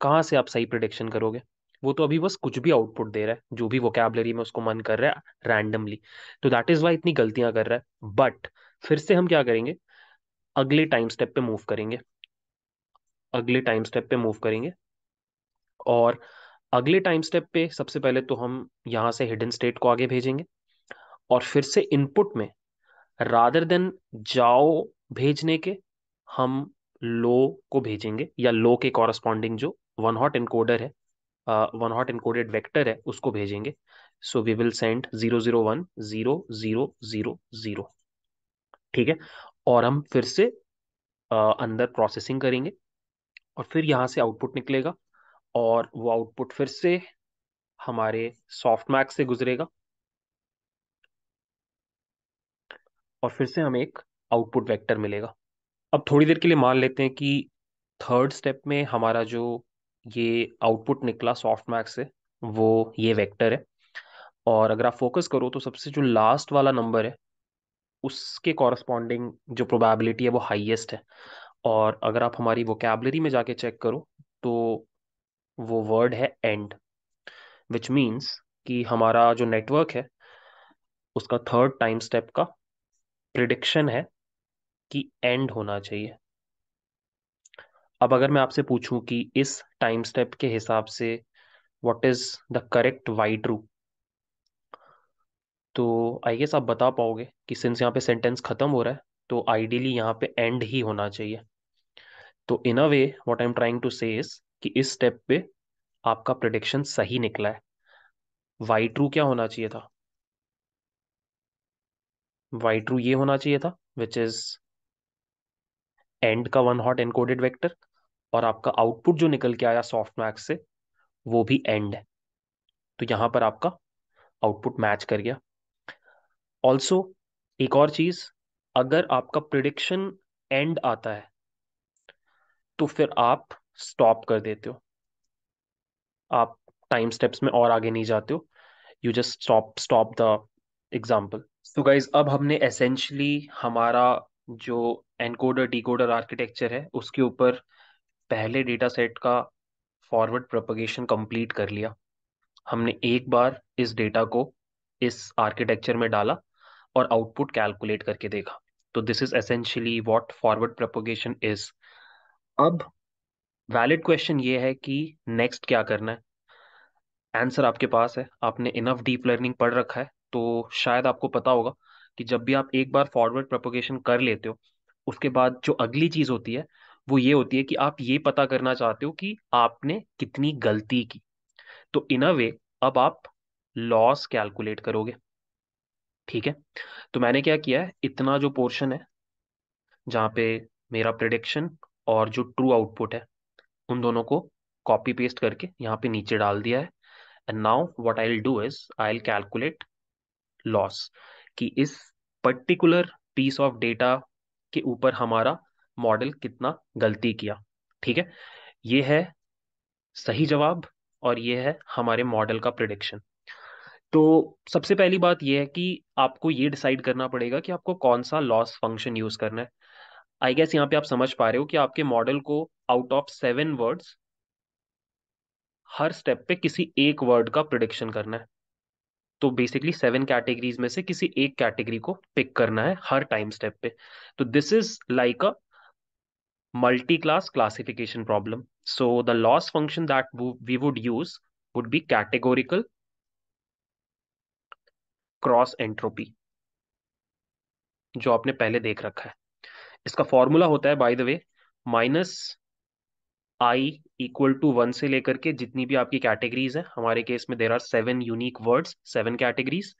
कहाँ से आप सही प्रडिक्शन करोगे वो तो अभी बस कुछ भी आउटपुट दे रहा है जो भी वोकेबलरी में उसको मन कर रहा है रैंडमली तो दैट इज वाई इतनी गलतियां कर रहा है बट फिर से हम क्या करेंगे अगले टाइम स्टेप पे मूव करेंगे अगले टाइम स्टेप पे मूव करेंगे और अगले टाइम स्टेप पे सबसे पहले तो हम यहाँ से हिडन स्टेट को आगे भेजेंगे और फिर से इनपुट में रादर देन जाओ भेजने के हम लो को भेजेंगे या लो के कॉरस्पॉन्डिंग जो वन हॉट इनकोडर है वन हॉट इनकोडेड वेक्टर है उसको भेजेंगे so we will send zero zero one zero zero zero zero ठीक है और हम फिर से uh, अंदर प्रोसेसिंग करेंगे और फिर यहाँ से आउटपुट निकलेगा और वो आउटपुट फिर से हमारे सॉफ्ट मैक्स से गुजरेगा और फिर से हमें एक आउटपुट वेक्टर मिलेगा अब थोड़ी देर के लिए मान लेते हैं कि थर्ड स्टेप में हमारा जो ये आउटपुट निकला सॉफ्ट मैक्स से वो ये वेक्टर है और अगर आप फोकस करो तो सबसे जो लास्ट वाला नंबर है उसके कॉरस्पॉन्डिंग जो प्रोबेबिलिटी है वो हाईएस्ट है और अगर आप हमारी वोकेबलरी में जाके चेक करो तो वो वर्ड है एंड विच मीन्स कि हमारा जो नेटवर्क है उसका थर्ड टाइम स्टेप का प्रिडिक्शन है कि एंड होना चाहिए अब अगर मैं आपसे पूछूं कि इस टाइम स्टेप के हिसाब से what is the correct y true तो आई गेस आप बता पाओगे कि सिंस यहाँ पे सेंटेंस खत्म हो रहा है तो आइडियली यहाँ पे एंड ही होना चाहिए तो in a way what I am trying to say is कि इस स्टेप पे आपका प्रडिक्शन सही निकला है वाई ट्रू क्या होना चाहिए था वाई ट्रू ये होना चाहिए था विच इज एंड का वन हॉट एनकोडेड वेक्टर और आपका आउटपुट जो निकल के आया सॉफ्ट मैक्स से वो भी एंड है तो यहां पर आपका आउटपुट मैच कर गया ऑल्सो एक और चीज़ अगर आपका प्रिडिक्शन एंड आता है तो फिर आप स्टॉप कर देते हो आप टाइम स्टेप्स में और आगे नहीं जाते हो you just stop stop the example तो गाइज अब हमने एसेंशली हमारा जो एनकोडर डिकोडर आर्किटेक्चर है उसके ऊपर पहले डेटा सेट का फॉरवर्ड प्रोपगेशन कंप्लीट कर लिया हमने एक बार इस डेटा को इस आर्किटेक्चर में डाला और आउटपुट कैलकुलेट करके देखा तो this is essentially what forward propagation is अब वैलिड क्वेश्चन ये है कि नेक्स्ट क्या करना है आंसर आपके पास है आपने इनफ डीप लर्निंग पढ़ रखा है तो शायद आपको पता होगा कि जब भी आप एक बार फॉरवर्ड प्रोपोगेशन कर लेते हो उसके बाद जो अगली चीज़ होती है वो ये होती है कि आप ये पता करना चाहते हो कि आपने कितनी गलती की तो इन अ वे अब आप लॉस कैलकुलेट करोगे ठीक है तो मैंने क्या किया है इतना जो पोर्शन है जहाँ पे मेरा प्रडिक्शन और जो ट्रू आउटपुट है उन दोनों को कॉपी पेस्ट करके यहाँ पे नीचे डाल दिया है and now what I will do is I will calculate loss कि इस पर्टिकुलर पीस ऑफ डेटा के ऊपर हमारा मॉडल कितना गलती किया ठीक है ये है सही जवाब और ये है हमारे मॉडल का प्रिडिक्शन तो सबसे पहली बात यह है कि आपको ये डिसाइड करना पड़ेगा कि आपको कौन सा लॉस फंक्शन यूज करना है आई गेस यहाँ पे आप समझ पा रहे हो कि आपके मॉडल को आउट ऑफ सेवन वर्ड्स हर स्टेप पे किसी एक वर्ड का प्रिडिक्शन करना है तो बेसिकली सेवन कैटेगरीज में से किसी एक कैटेगरी को पिक करना है हर टाइम स्टेप पे तो this is like a multi-class classification problem. So the loss function that we would use would be categorical cross entropy जो आपने पहले देख रखा है इसका फॉर्मूला होता है by the way minus I equal to one से लेकर के जितनी भी आपकी कैटेगरीज है हमारे केस में there are seven unique words seven categories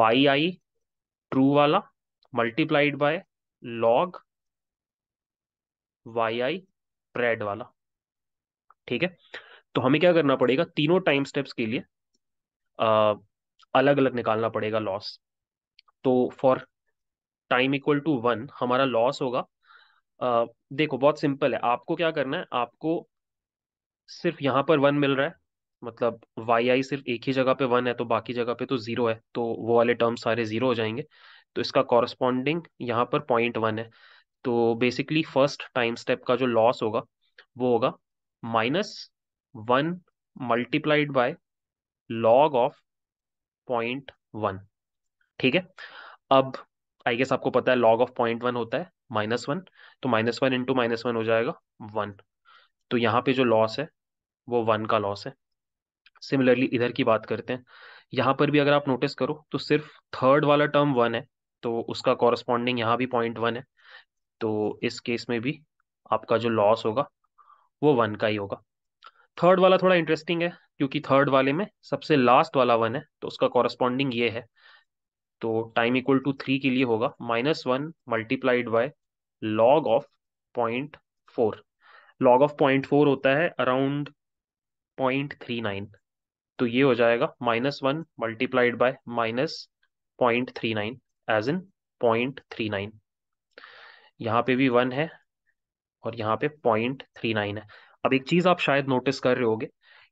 y i true वाला multiplied by log y i pred वाला ठीक है तो हमें क्या करना पड़ेगा तीनों टाइम स्टेप्स के लिए आ, अलग अलग निकालना पड़ेगा लॉस तो for time equal to one हमारा लॉस होगा आ, देखो बहुत सिंपल है आपको क्या करना है आपको सिर्फ यहाँ पर वन मिल रहा है मतलब वाई आई सिर्फ एक ही जगह पे वन है तो बाकी जगह पे तो जीरो है तो वो वाले टर्म सारे जीरो हो जाएंगे तो इसका कॉरस्पॉन्डिंग यहाँ पर पॉइंट वन है तो बेसिकली फर्स्ट टाइम स्टेप का जो लॉस होगा वो होगा minus one multiplied by log of point one ठीक है अब आई गेस आपको पता है लॉग ऑफ पॉइंट वन होता है माइनस वन तो minus one into minus one हो जाएगा वन तो यहाँ पे जो लॉस है वो वन का लॉस है सिमिलरली इधर की बात करते हैं यहाँ पर भी अगर आप नोटिस करो तो सिर्फ थर्ड वाला टर्म वन है तो उसका कॉरस्पॉन्डिंग यहाँ भी पॉइंट वन है तो इस केस में भी आपका जो लॉस होगा वो वन का ही होगा थर्ड वाला थोड़ा इंटरेस्टिंग है क्योंकि थर्ड वाले में सबसे लास्ट वाला वन है तो उसका कॉरस्पॉन्डिंग ये है तो टाइम इक्वल टू थ्री के लिए होगा minus one multiplied by log of point four log of point four होता है अराउंड पॉइंट थ्री नाइन तो ये हो जाएगा minus one multiplied by minus point three nine as in point three nine यहाँ पे भी वन है और यहाँ पे पॉइंट थ्री नाइन है अब एक चीज़ आप शायद नोटिस कर रहे होगे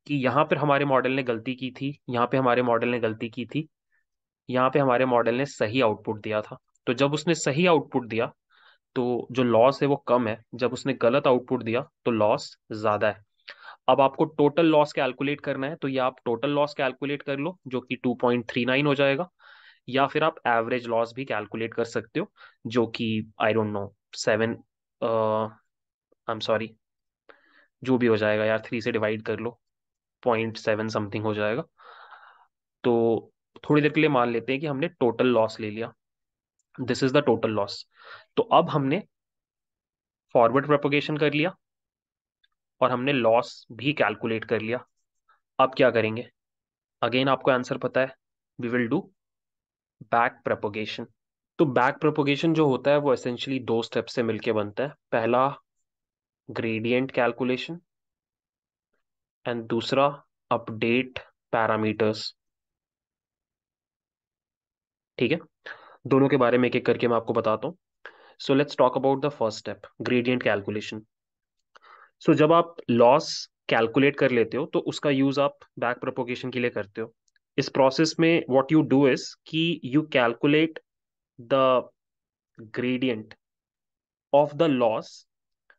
कि यहाँ पर हमारे मॉडल ने गलती की थी यहाँ पे हमारे मॉडल ने गलती की थी यहाँ पे हमारे मॉडल ने सही आउटपुट दिया था तो जब उसने सही आउटपुट दिया तो जो लॉस है वो कम है जब उसने गलत आउटपुट दिया तो लॉस ज़्यादा है अब आपको टोटल लॉस कैलकुलेट करना है तो ये आप टोटल लॉस कैलकुलेट कर लो जो कि 2.39 हो जाएगा या फिर आप एवरेज लॉस भी कैलकुलेट कर सकते हो जो कि I don't know seven I am sorry जो भी हो जाएगा यार थ्री से डिवाइड कर लो पॉइंट सेवन समथिंग हो जाएगा तो थोड़ी देर के लिए मान लेते हैं कि हमने टोटल लॉस ले लिया this is the total loss तो अब हमने फॉरवर्ड प्रोपोगेशन कर लिया और हमने लॉस भी कैलकुलेट कर लिया अब क्या करेंगे अगेन आपको आंसर पता है we will do back propagation तो बैक प्रोपोगेशन जो होता है वो एसेंशियली दो स्टेप से मिलके बनता है पहला ग्रेडियंट कैलकुलेशन एंड दूसरा अपडेट पैरामीटर्स ठीक है दोनों के बारे में एक एक करके मैं आपको बताता हूँ so let's talk about the first step gradient calculation so जब आप लॉस कैलकुलेट कर लेते हो तो उसका यूज आप बैक प्रोपोगेशन के लिए करते हो इस प्रोसेस में वॉट यू डू इज कि you calculate the gradient of the loss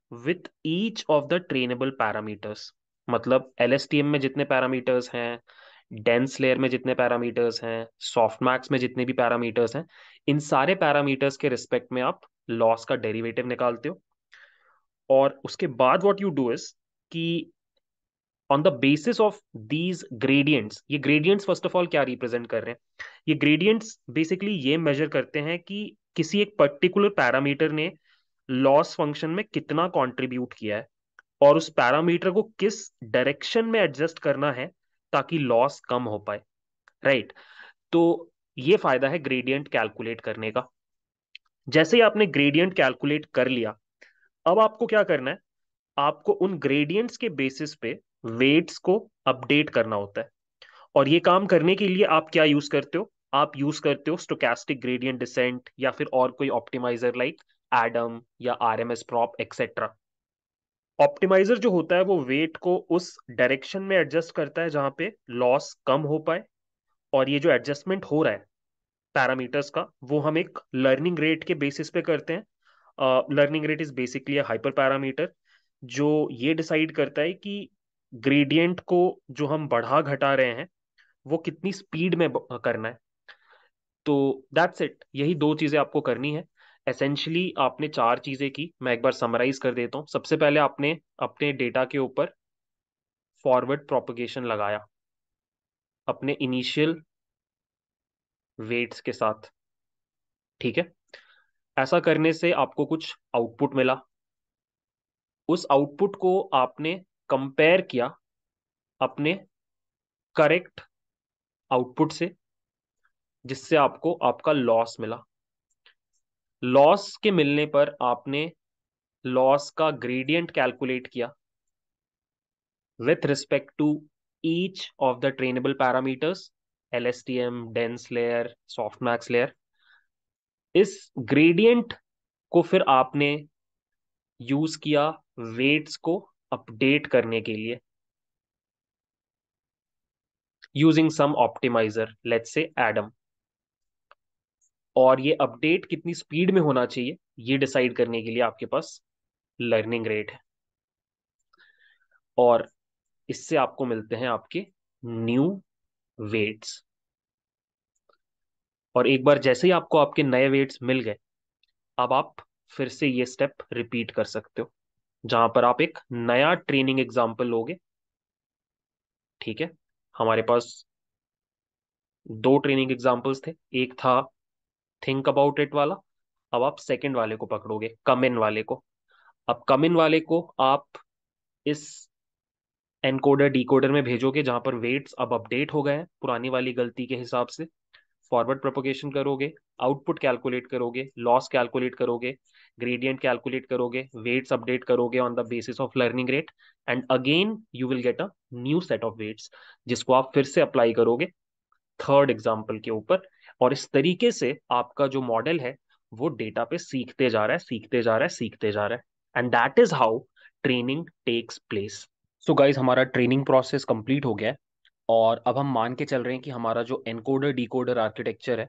with each of the trainable parameters मतलब एल एस टी एम में जितने पैरामीटर्स हैं डेंस लेयर में जितने पैरामीटर्स हैं सॉफ्ट मैक्स में जितने भी पैरामीटर्स हैं इन सारे पैरामीटर्स के रिस्पेक्ट में आप लॉस का डेरिवेटिव निकालते हो और उसके बाद व्हाट यू डू इज कि on the basis of these gradients ये ग्रेडियंट्स फर्स्ट ऑफ ऑल क्या रिप्रेजेंट कर रहे हैं ये ग्रेडियंट्स बेसिकली ये मेजर करते हैं कि किसी एक पर्टिकुलर पैरामीटर ने लॉस फंक्शन में कितना कॉन्ट्रीब्यूट किया है और उस पैरामीटर को किस डायरेक्शन में एडजस्ट करना है ताकि लॉस कम हो पाए राइट right? तो ये फायदा है ग्रेडियंट कैलकुलेट करने का जैसे ही आपने ग्रेडियंट कैलकुलेट कर लिया अब आपको क्या करना है आपको उन ग्रेडियंट्स के बेसिस पे वेट्स को अपडेट करना होता है और ये काम करने के लिए आप क्या यूज करते हो आप यूज करते हो स्टोकैस्टिक ग्रेडियंट डिसेंट या फिर और कोई ऑप्टिमाइजर लाइक एडम या R M S prop etcetera optimizer जो होता है वो वेट को उस डायरेक्शन में एडजस्ट करता है जहां पे लॉस कम हो पाए और ये जो एडजस्टमेंट हो रहा है पैरामीटर्स का वो हम एक लर्निंग रेट के बेसिस पे करते हैं learning rate is basically hyper parameter जो ये डिसाइड करता है कि ग्रेडियंट को जो हम बढ़ा घटा रहे हैं वो कितनी स्पीड में करना है तो दैट्स इट यही दो चीज़ें आपको करनी है एसेंशली आपने चार चीज़ें की मैं एक बार समराइज कर देता हूँ सबसे पहले आपने अपने डेटा के ऊपर फॉरवर्ड प्रोपोगेशन लगाया अपने इनिशियल वेट्स के साथ ठीक है ऐसा करने से आपको कुछ आउटपुट मिला उस आउटपुट को आपने कंपेयर किया अपने करेक्ट आउटपुट से जिससे आपको आपका लॉस मिला लॉस के मिलने पर आपने लॉस का ग्रेडियंट कैलकुलेट किया with respect to each of the trainable parameters L S T M dense layer soft max layer इस ग्रेडियंट को फिर आपने यूज किया वेट्स को अपडेट करने के लिए using some optimizer let's say Adam और ये अपडेट कितनी स्पीड में होना चाहिए ये डिसाइड करने के लिए आपके पास लर्निंग रेट है और इससे आपको मिलते हैं आपके न्यू वेट्स और एक बार जैसे ही आपको आपके नए वेट्स मिल गए अब आप फिर से ये स्टेप रिपीट कर सकते हो जहां पर आप एक नया ट्रेनिंग एग्जाम्पल लोगे ठीक है हमारे पास दो ट्रेनिंग एग्जाम्पल्स थे एक था थिंक अबाउट इट वाला अब आप सेकंड वाले को पकड़ोगे कम इन वाले को अब कम इन वाले को आप इस एनकोडर डिकोडर में भेजोगे जहां पर वेट्स अब अपडेट हो गए हैं पुरानी वाली गलती के हिसाब से फॉरवर्ड प्रोपोगेशन करोगे आउटपुट कैलकुलेट करोगे लॉस कैलकुलेट करोगे ग्रेडियंट कैलकुलेट करोगे वेट्स अपडेट करोगे on the basis of learning rate and again you will get a new set of weights जिसको आप फिर से अप्लाई करोगे थर्ड एग्जाम्पल के ऊपर और इस तरीके से आपका जो मॉडल है वो डेटा पे सीखते जा रहा है सीखते जा रहा है सीखते जा रहा है and that is how training takes place so guys हमारा ट्रेनिंग प्रोसेस कंप्लीट हो गया है और अब हम मान के चल रहे हैं कि हमारा जो एनकोडर डिकोडर आर्किटेक्चर है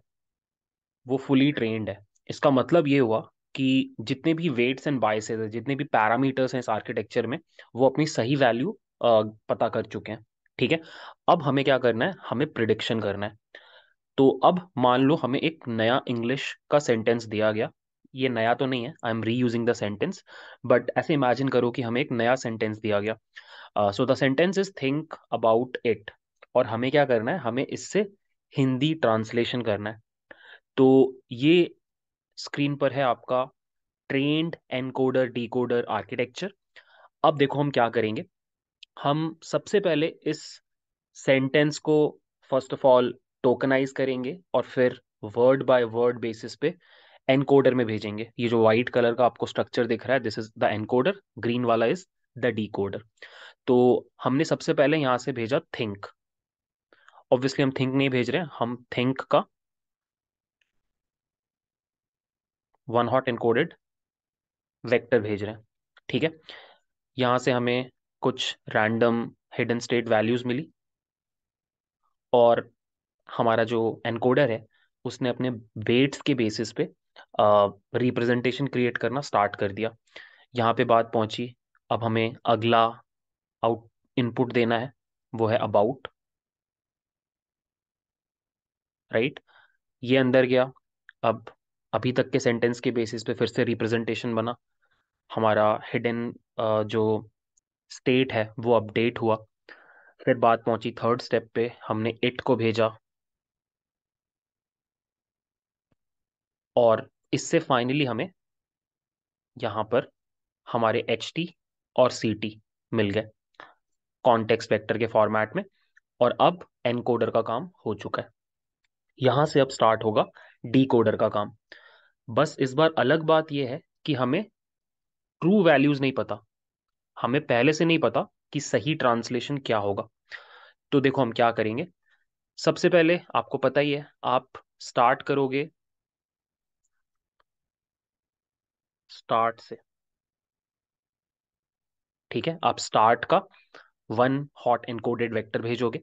वो फुली ट्रेंड है इसका मतलब ये हुआ कि जितने भी वेट्स एंड बायसेज है जितने भी पैरामीटर्स हैं इस आर्किटेक्चर में वो अपनी सही वैल्यू पता कर चुके हैं ठीक है अब हमें क्या करना है हमें प्रिडिक्शन करना है तो अब मान लो हमें एक नया इंग्लिश का सेंटेंस दिया गया ये नया तो नहीं है I am reusing the sentence but ऐसे इमेजिन करो कि हमें एक नया सेंटेंस दिया गया so the sentence is think about it और हमें क्या करना है हमें इससे हिंदी ट्रांसलेशन करना है तो ये स्क्रीन पर है आपका ट्रेंड एनकोडर डीकोडर आर्किटेक्चर अब देखो हम क्या करेंगे हम सबसे पहले इस सेंटेंस को फर्स्ट ऑफ ऑल टोकनाइज करेंगे और फिर वर्ड बाय वर्ड बेसिस पे एनकोडर में भेजेंगे ये जो वाइट कलर का आपको स्ट्रक्चर दिख रहा है this is the encoder green वाला इज द डीकोडर तो हमने सबसे पहले यहाँ से भेजा थिंक ऑब्वियसली हम थिंक नहीं भेज रहे हम थिंक का वन हॉट इनकोडेड वेक्टर भेज रहे हैं ठीक है यहां से हमें कुछ रैंडम हिडन स्टेट वैल्यूज मिली और हमारा जो एनकोडर है उसने अपने वेट्स के बेसिस पे रिप्रेजेंटेशन uh, क्रिएट करना स्टार्ट कर दिया यहाँ पे बात पहुंची अब हमें अगला आउट इनपुट देना है वो है अबाउट राइट ये अंदर गया अब अभी तक के सेंटेंस के बेसिस पे फिर से रिप्रेजेंटेशन बना हमारा हिडन जो स्टेट है वो अपडेट हुआ फिर बात पहुंची थर्ड स्टेप पे हमने इट को भेजा और इससे फाइनली हमें यहाँ पर हमारे एच टी और सी टी मिल गए कॉन्टेक्स्ट वेक्टर के फॉर्मेट में और अब एनकोडर का काम हो चुका है यहां से अब स्टार्ट होगा डी कोडर का काम बस इस बार अलग बात यह है कि हमें ट्रू वैल्यूज नहीं पता हमें पहले से नहीं पता कि सही ट्रांसलेशन क्या होगा तो देखो हम क्या करेंगे सबसे पहले आपको पता ही है आप स्टार्ट करोगे स्टार्ट से ठीक है आप स्टार्ट का वन हॉट इनकोडेड वेक्टर भेजोगे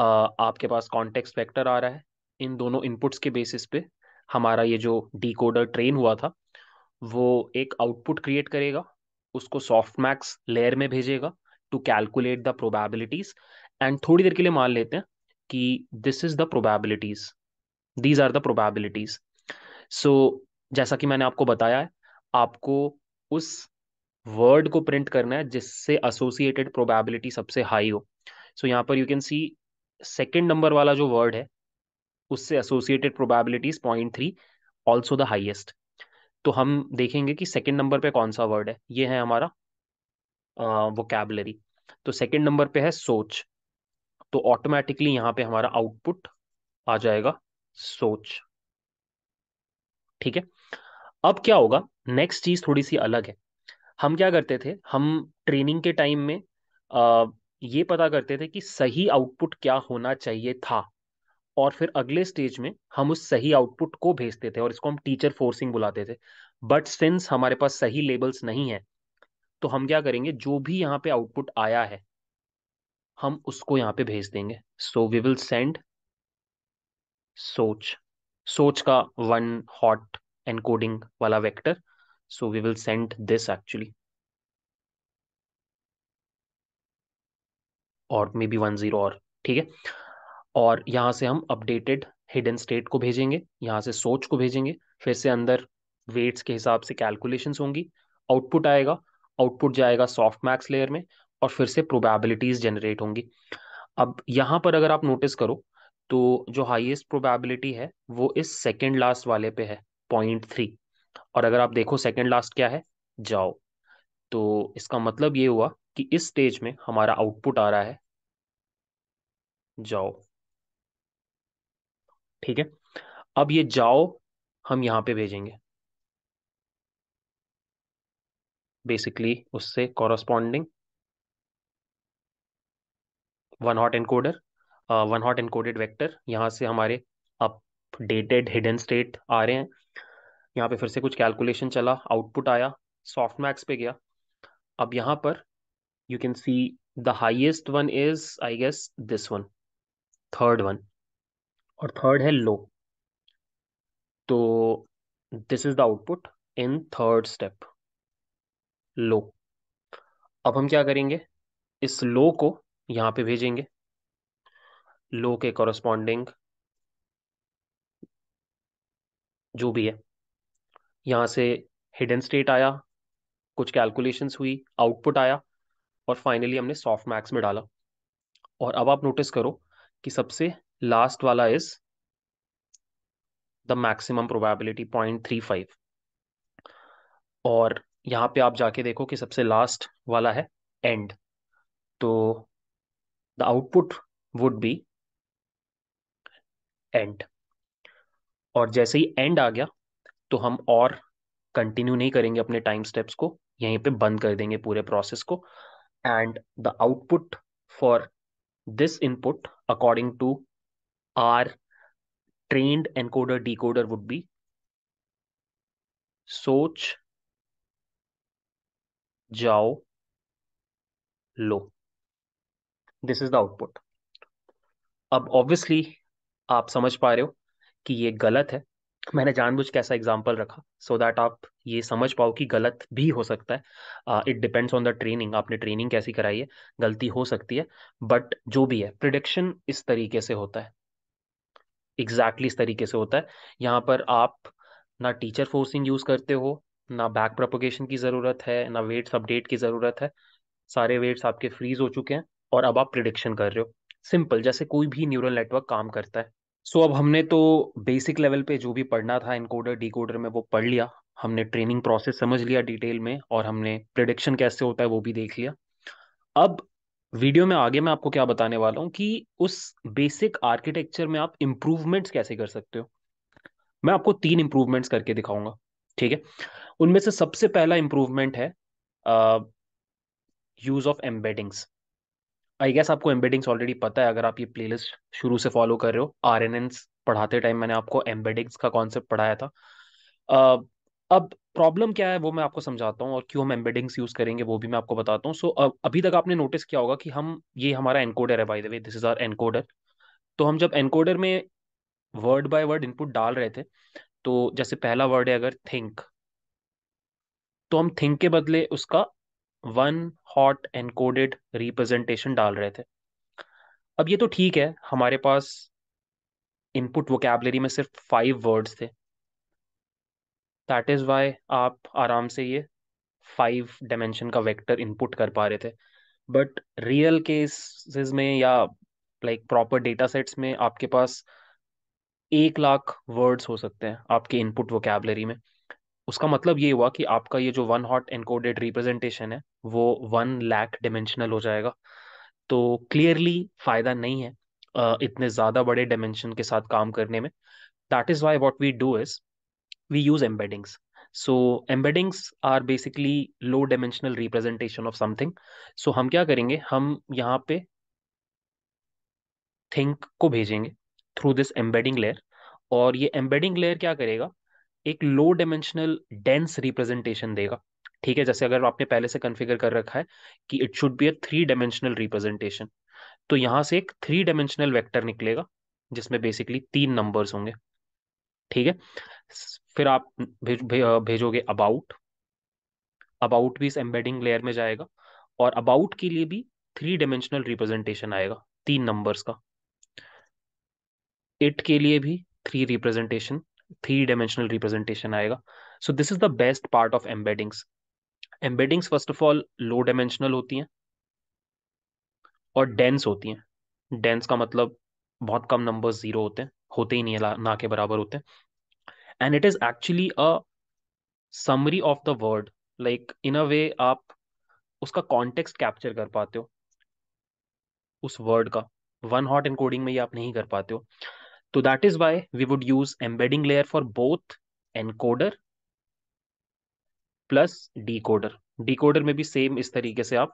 आपके पास कॉन्टेक्स्ट वेक्टर आ रहा है इन दोनों इनपुट्स के बेसिस पे हमारा ये जो डिकोडर ट्रेन हुआ था वो एक आउटपुट क्रिएट करेगा उसको सॉफ्ट मैक्स लेयर में भेजेगा to calculate the probabilities and थोड़ी देर के लिए मान लेते हैं कि this is the probabilities these are the probabilities so जैसा कि मैंने आपको बताया है आपको उस वर्ड को प्रिंट करना है जिससे एसोसिएटेड प्रोबेबिलिटी सबसे हाई हो सो so, यहाँ पर you can see second number वाला जो वर्ड है उससे associated probabilities point three also the highest तो हम देखेंगे कि सेकेंड नंबर पे कौन सा वर्ड है ये है हमारा वो कैबलरी तो सेकेंड नंबर पे है सोच तो ऑटोमेटिकली यहाँ पे हमारा आउटपुट आ जाएगा सोच ठीक है अब क्या होगा नेक्स्ट चीज थोड़ी सी अलग है हम क्या करते थे हम ट्रेनिंग के टाइम में आ, ये पता करते थे कि सही आउटपुट क्या होना चाहिए था और फिर अगले स्टेज में हम उस सही आउटपुट को भेजते थे और इसको हम टीचर फोर्सिंग बुलाते थे बट सिंस हमारे पास सही लेबल्स नहीं है तो हम क्या करेंगे जो भी यहाँ पे आउटपुट आया है हम उसको यहाँ पे भेज देंगे सो वी विल सेंड सोच सोच का वन हॉट एनकोडिंग वाला vector so we will send this actually और मे बी वन जीरो और ठीक है और यहाँ से हम अपडेटेड हिडन स्टेट को भेजेंगे यहाँ से सोच को भेजेंगे फिर से अंदर वेट्स के हिसाब से कैलकुलेशंस होंगी आउटपुट आएगा आउटपुट जाएगा सॉफ्ट मैक्स लेयर में और फिर से प्रोबेबिलिटीज जनरेट होंगी अब यहाँ पर अगर आप नोटिस करो तो जो हाईएस्ट प्रोबेबिलिटी है वो इस सेकेंड लास्ट वाले पे है पॉइंट थ्री और अगर आप देखो सेकेंड लास्ट क्या है जाओ तो इसका मतलब ये हुआ कि इस स्टेज में हमारा आउटपुट आ रहा है जाओ ठीक है अब ये जाओ हम यहां पे भेजेंगे बेसिकली उससे corresponding one hot encoder one hot encoded vector यहां से हमारे अपडेटेड हिडन स्टेट आ रहे हैं यहां पे फिर से कुछ कैलकुलेशन चला आउटपुट आया सॉफ्ट मैक्स पे गया अब यहां पर you can see the highest one is i guess this one third one और थर्ड है लो तो this is the output in third step लो अब हम क्या करेंगे इस लो को यहाँ पे भेजेंगे लो के कॉरस्पॉन्डिंग जो भी है यहां से हिडन स्टेट आया कुछ कैलकुलेशंस हुई आउटपुट आया और फाइनली हमने सॉफ्ट मैक्स में डाला और अब आप नोटिस करो कि सबसे लास्ट वाला is the maximum probability point three five और यहाँ पे आप जाके देखो कि सबसे लास्ट वाला है एंड तो the output would be and और जैसे ही एंड आ गया तो हम और कंटिन्यू नहीं करेंगे अपने टाइम स्टेप्स को यहीं पे बंद कर देंगे पूरे प्रोसेस को and the output for this input according to our trained encoder decoder would be soch jao लो this is the output अब ऑब्वियसली आप समझ पा रहे हो कि ये गलत है मैंने जानबूझ के ऐसा एग्जाम्पल रखा सो so दैट आप ये समझ पाओ कि गलत भी हो सकता है it depends on the training आपने ट्रेनिंग कैसी कराई है गलती हो सकती है बट जो भी है प्रिडिक्शन इस तरीके से होता है एग्जैक्टली exactly इस तरीके से होता है यहाँ पर आप ना टीचर फोर्सिंग यूज़ करते हो ना बैक प्रोपोगेशन की ज़रूरत है ना वेट्स अपडेट की ज़रूरत है सारे वेट्स आपके फ्रीज हो चुके हैं और अब आप प्रिडिक्शन कर रहे हो सिंपल जैसे कोई भी न्यूरल नेटवर्क काम करता है सो अब हमने तो बेसिक लेवल पे जो भी पढ़ना था इनकोडर डिकोडर में वो पढ़ लिया हमने ट्रेनिंग प्रोसेस समझ लिया डिटेल में और हमने प्रिडिक्शन कैसे होता है वो भी देख लिया अब वीडियो में आगे मैं आपको क्या बताने वाला हूँ कि उस बेसिक आर्किटेक्चर में आप इम्प्रूवमेंट्स कैसे कर सकते हो मैं आपको तीन इम्प्रूवमेंट्स करके दिखाऊंगा ठीक है उनमें से सबसे पहला इम्प्रूवमेंट है use of embeddings I guess आपको एम्बेडिंग्स ऑलरेडी पता है अगर आप ये प्लेलिस्ट शुरू से फॉलो कर रहे हो आर पढ़ाते टाइम मैंने आपको एम्बेडिंग्स का कॉन्सेप्ट पढ़ाया था uh, अब प्रॉब्लम क्या है वो मैं आपको समझाता हूँ और क्यों हम एम्बेडिंग्स यूज़ करेंगे वो भी मैं आपको बताता हूँ सो so, अब अभी तक आपने नोटिस किया होगा कि हम ये हमारा एनकोडर है by the way this is our encoder तो हम जब एनकोडर में वर्ड बाय वर्ड इनपुट डाल रहे थे तो जैसे पहला वर्ड है अगर थिंक तो हम थिंक के बदले उसका वन हॉट एनकोडेड रिप्रेजेंटेशन डाल रहे थे अब ये तो ठीक है हमारे पास इनपुट वोकेबलरी में सिर्फ फाइव वर्ड्स थे दैट इज़ वाई आप आराम से ये फाइव डायमेंशन का वेक्टर इनपुट कर पा रहे थे बट रियल केसेस में या लाइक प्रॉपर डेटा सेट्स में आपके पास एक लाख वर्ड्स हो सकते हैं आपके इनपुट वोकेबलरी में उसका मतलब ये हुआ कि आपका ये जो वन हॉट एनकोडेड रिप्रेजेंटेशन है वो वन लैख डिमेंशनल हो जाएगा तो क्लियरली फ़ायदा नहीं है इतने ज़्यादा बड़े डायमेंशन के साथ काम करने में that is why what we do is we use embeddings so embeddings are basically low dimensional representation of something so हम क्या करेंगे हम यहाँ पे थिंक को भेजेंगे थ्रू दिस एम्बेडिंग लेयर और ये एम्बेडिंग लेयर क्या करेगा एक लो डायमेंशनल डेंस रिप्रेजेंटेशन देगा ठीक है जैसे अगर आपने पहले से कन्फिगर कर रखा है कि it should be a three dimensional representation तो यहां से एक थ्री डायमेंशनल वेक्टर निकलेगा जिसमें बेसिकली तीन नंबर्स होंगे ठीक है फिर आप भेज, भे, भेजोगे अबाउट अबाउट भी इस एम्बेडिंग लेयर में जाएगा और अबाउट के लिए भी थ्री डायमेंशनल रिप्रेजेंटेशन आएगा तीन नंबर्स का इट के लिए भी three representation three dimensional representation आएगा so this is the best part of embeddings embeddings first of all low dimensional होती हैं और डेंस होती हैं डेंस का मतलब बहुत कम नंबर जीरो होते हैं होते ही नहीं है ना के बराबर होते हैं and it is actually a summary of the word like in a way आप उसका कॉन्टेक्स्ट कैप्चर कर पाते हो उस वर्ड का वन हॉट इनकोडिंग में ये आप नहीं कर पाते हो So तो that is why we would use embedding layer for both encoder plus decoder decoder में भी सेम इस तरीके से आप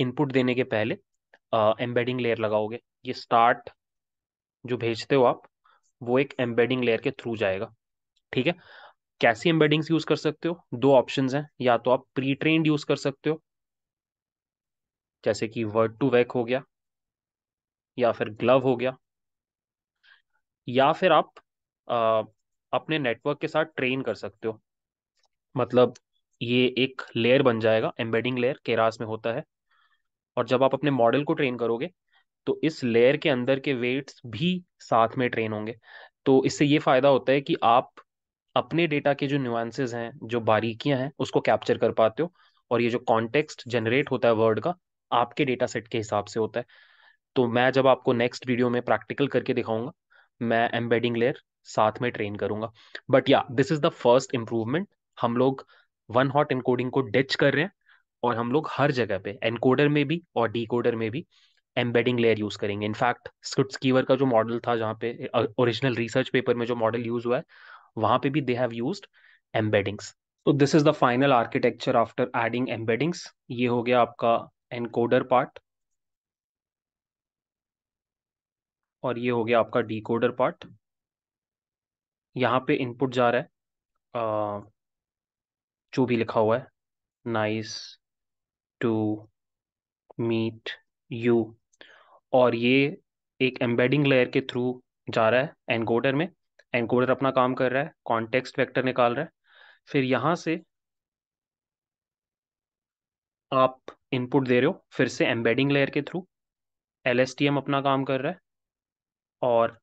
इनपुट देने के पहले एम्बेडिंग लेयर लगाओगे ये स्टार्ट जो भेजते हो आप वो एक एम्बेडिंग लेयर के थ्रू जाएगा ठीक है कैसी एम्बेडिंग्स यूज कर सकते हो दो ऑप्शंस हैं या तो आप प्री ट्रेंड यूज कर सकते हो जैसे कि वर्ड टू वैक हो गया या फिर ग्लव हो गया या फिर आप आ, अपने नेटवर्क के साथ ट्रेन कर सकते हो मतलब ये एक लेयर बन जाएगा एम्बेडिंग लेयर केरास में होता है और जब आप अपने मॉडल को ट्रेन करोगे तो इस लेयर के अंदर के वेट्स भी साथ में ट्रेन होंगे तो इससे ये फ़ायदा होता है कि आप अपने डेटा के जो न्यूएंसेस हैं जो बारीकियां हैं उसको कैप्चर कर पाते हो और ये जो कॉन्टेक्स्ट जनरेट होता है वर्ड का आपके डेटा सेट के हिसाब से होता है तो मैं जब आपको नेक्स्ट वीडियो में प्रैक्टिकल करके दिखाऊंगा मैं एम्बेडिंग लेयर साथ में ट्रेन करूंगा बट या this is the first improvement हम लोग वन हॉट एनकोडिंग को डिच कर रहे हैं और हम लोग हर जगह पे एनकोडर में भी और डीकोडर में भी एम्बेडिंग लेयर यूज करेंगे इनफैक्ट स्क्रिप्ट स्कीवर का जो मॉडल था जहाँ पे ओरिजिनल रिसर्च पेपर में जो मॉडल यूज हुआ है वहां पे भी दे हैव यूज्ड एम्बेडिंग्स तो this is the final architecture after adding embeddings ये हो गया आपका एनकोडर पार्ट और ये हो गया आपका डिकोडर पार्ट यहाँ पे इनपुट जा रहा है आ, जो भी लिखा हुआ है नाइस टू मीट यू और ये एक एम्बेडिंग लेयर के थ्रू जा रहा है एनकोडर में एनकोडर अपना काम कर रहा है कॉन्टेक्स्ट वेक्टर निकाल रहा है फिर यहाँ से आप इनपुट दे रहे हो फिर से एम्बेडिंग लेयर के थ्रू एल अपना काम कर रहा है और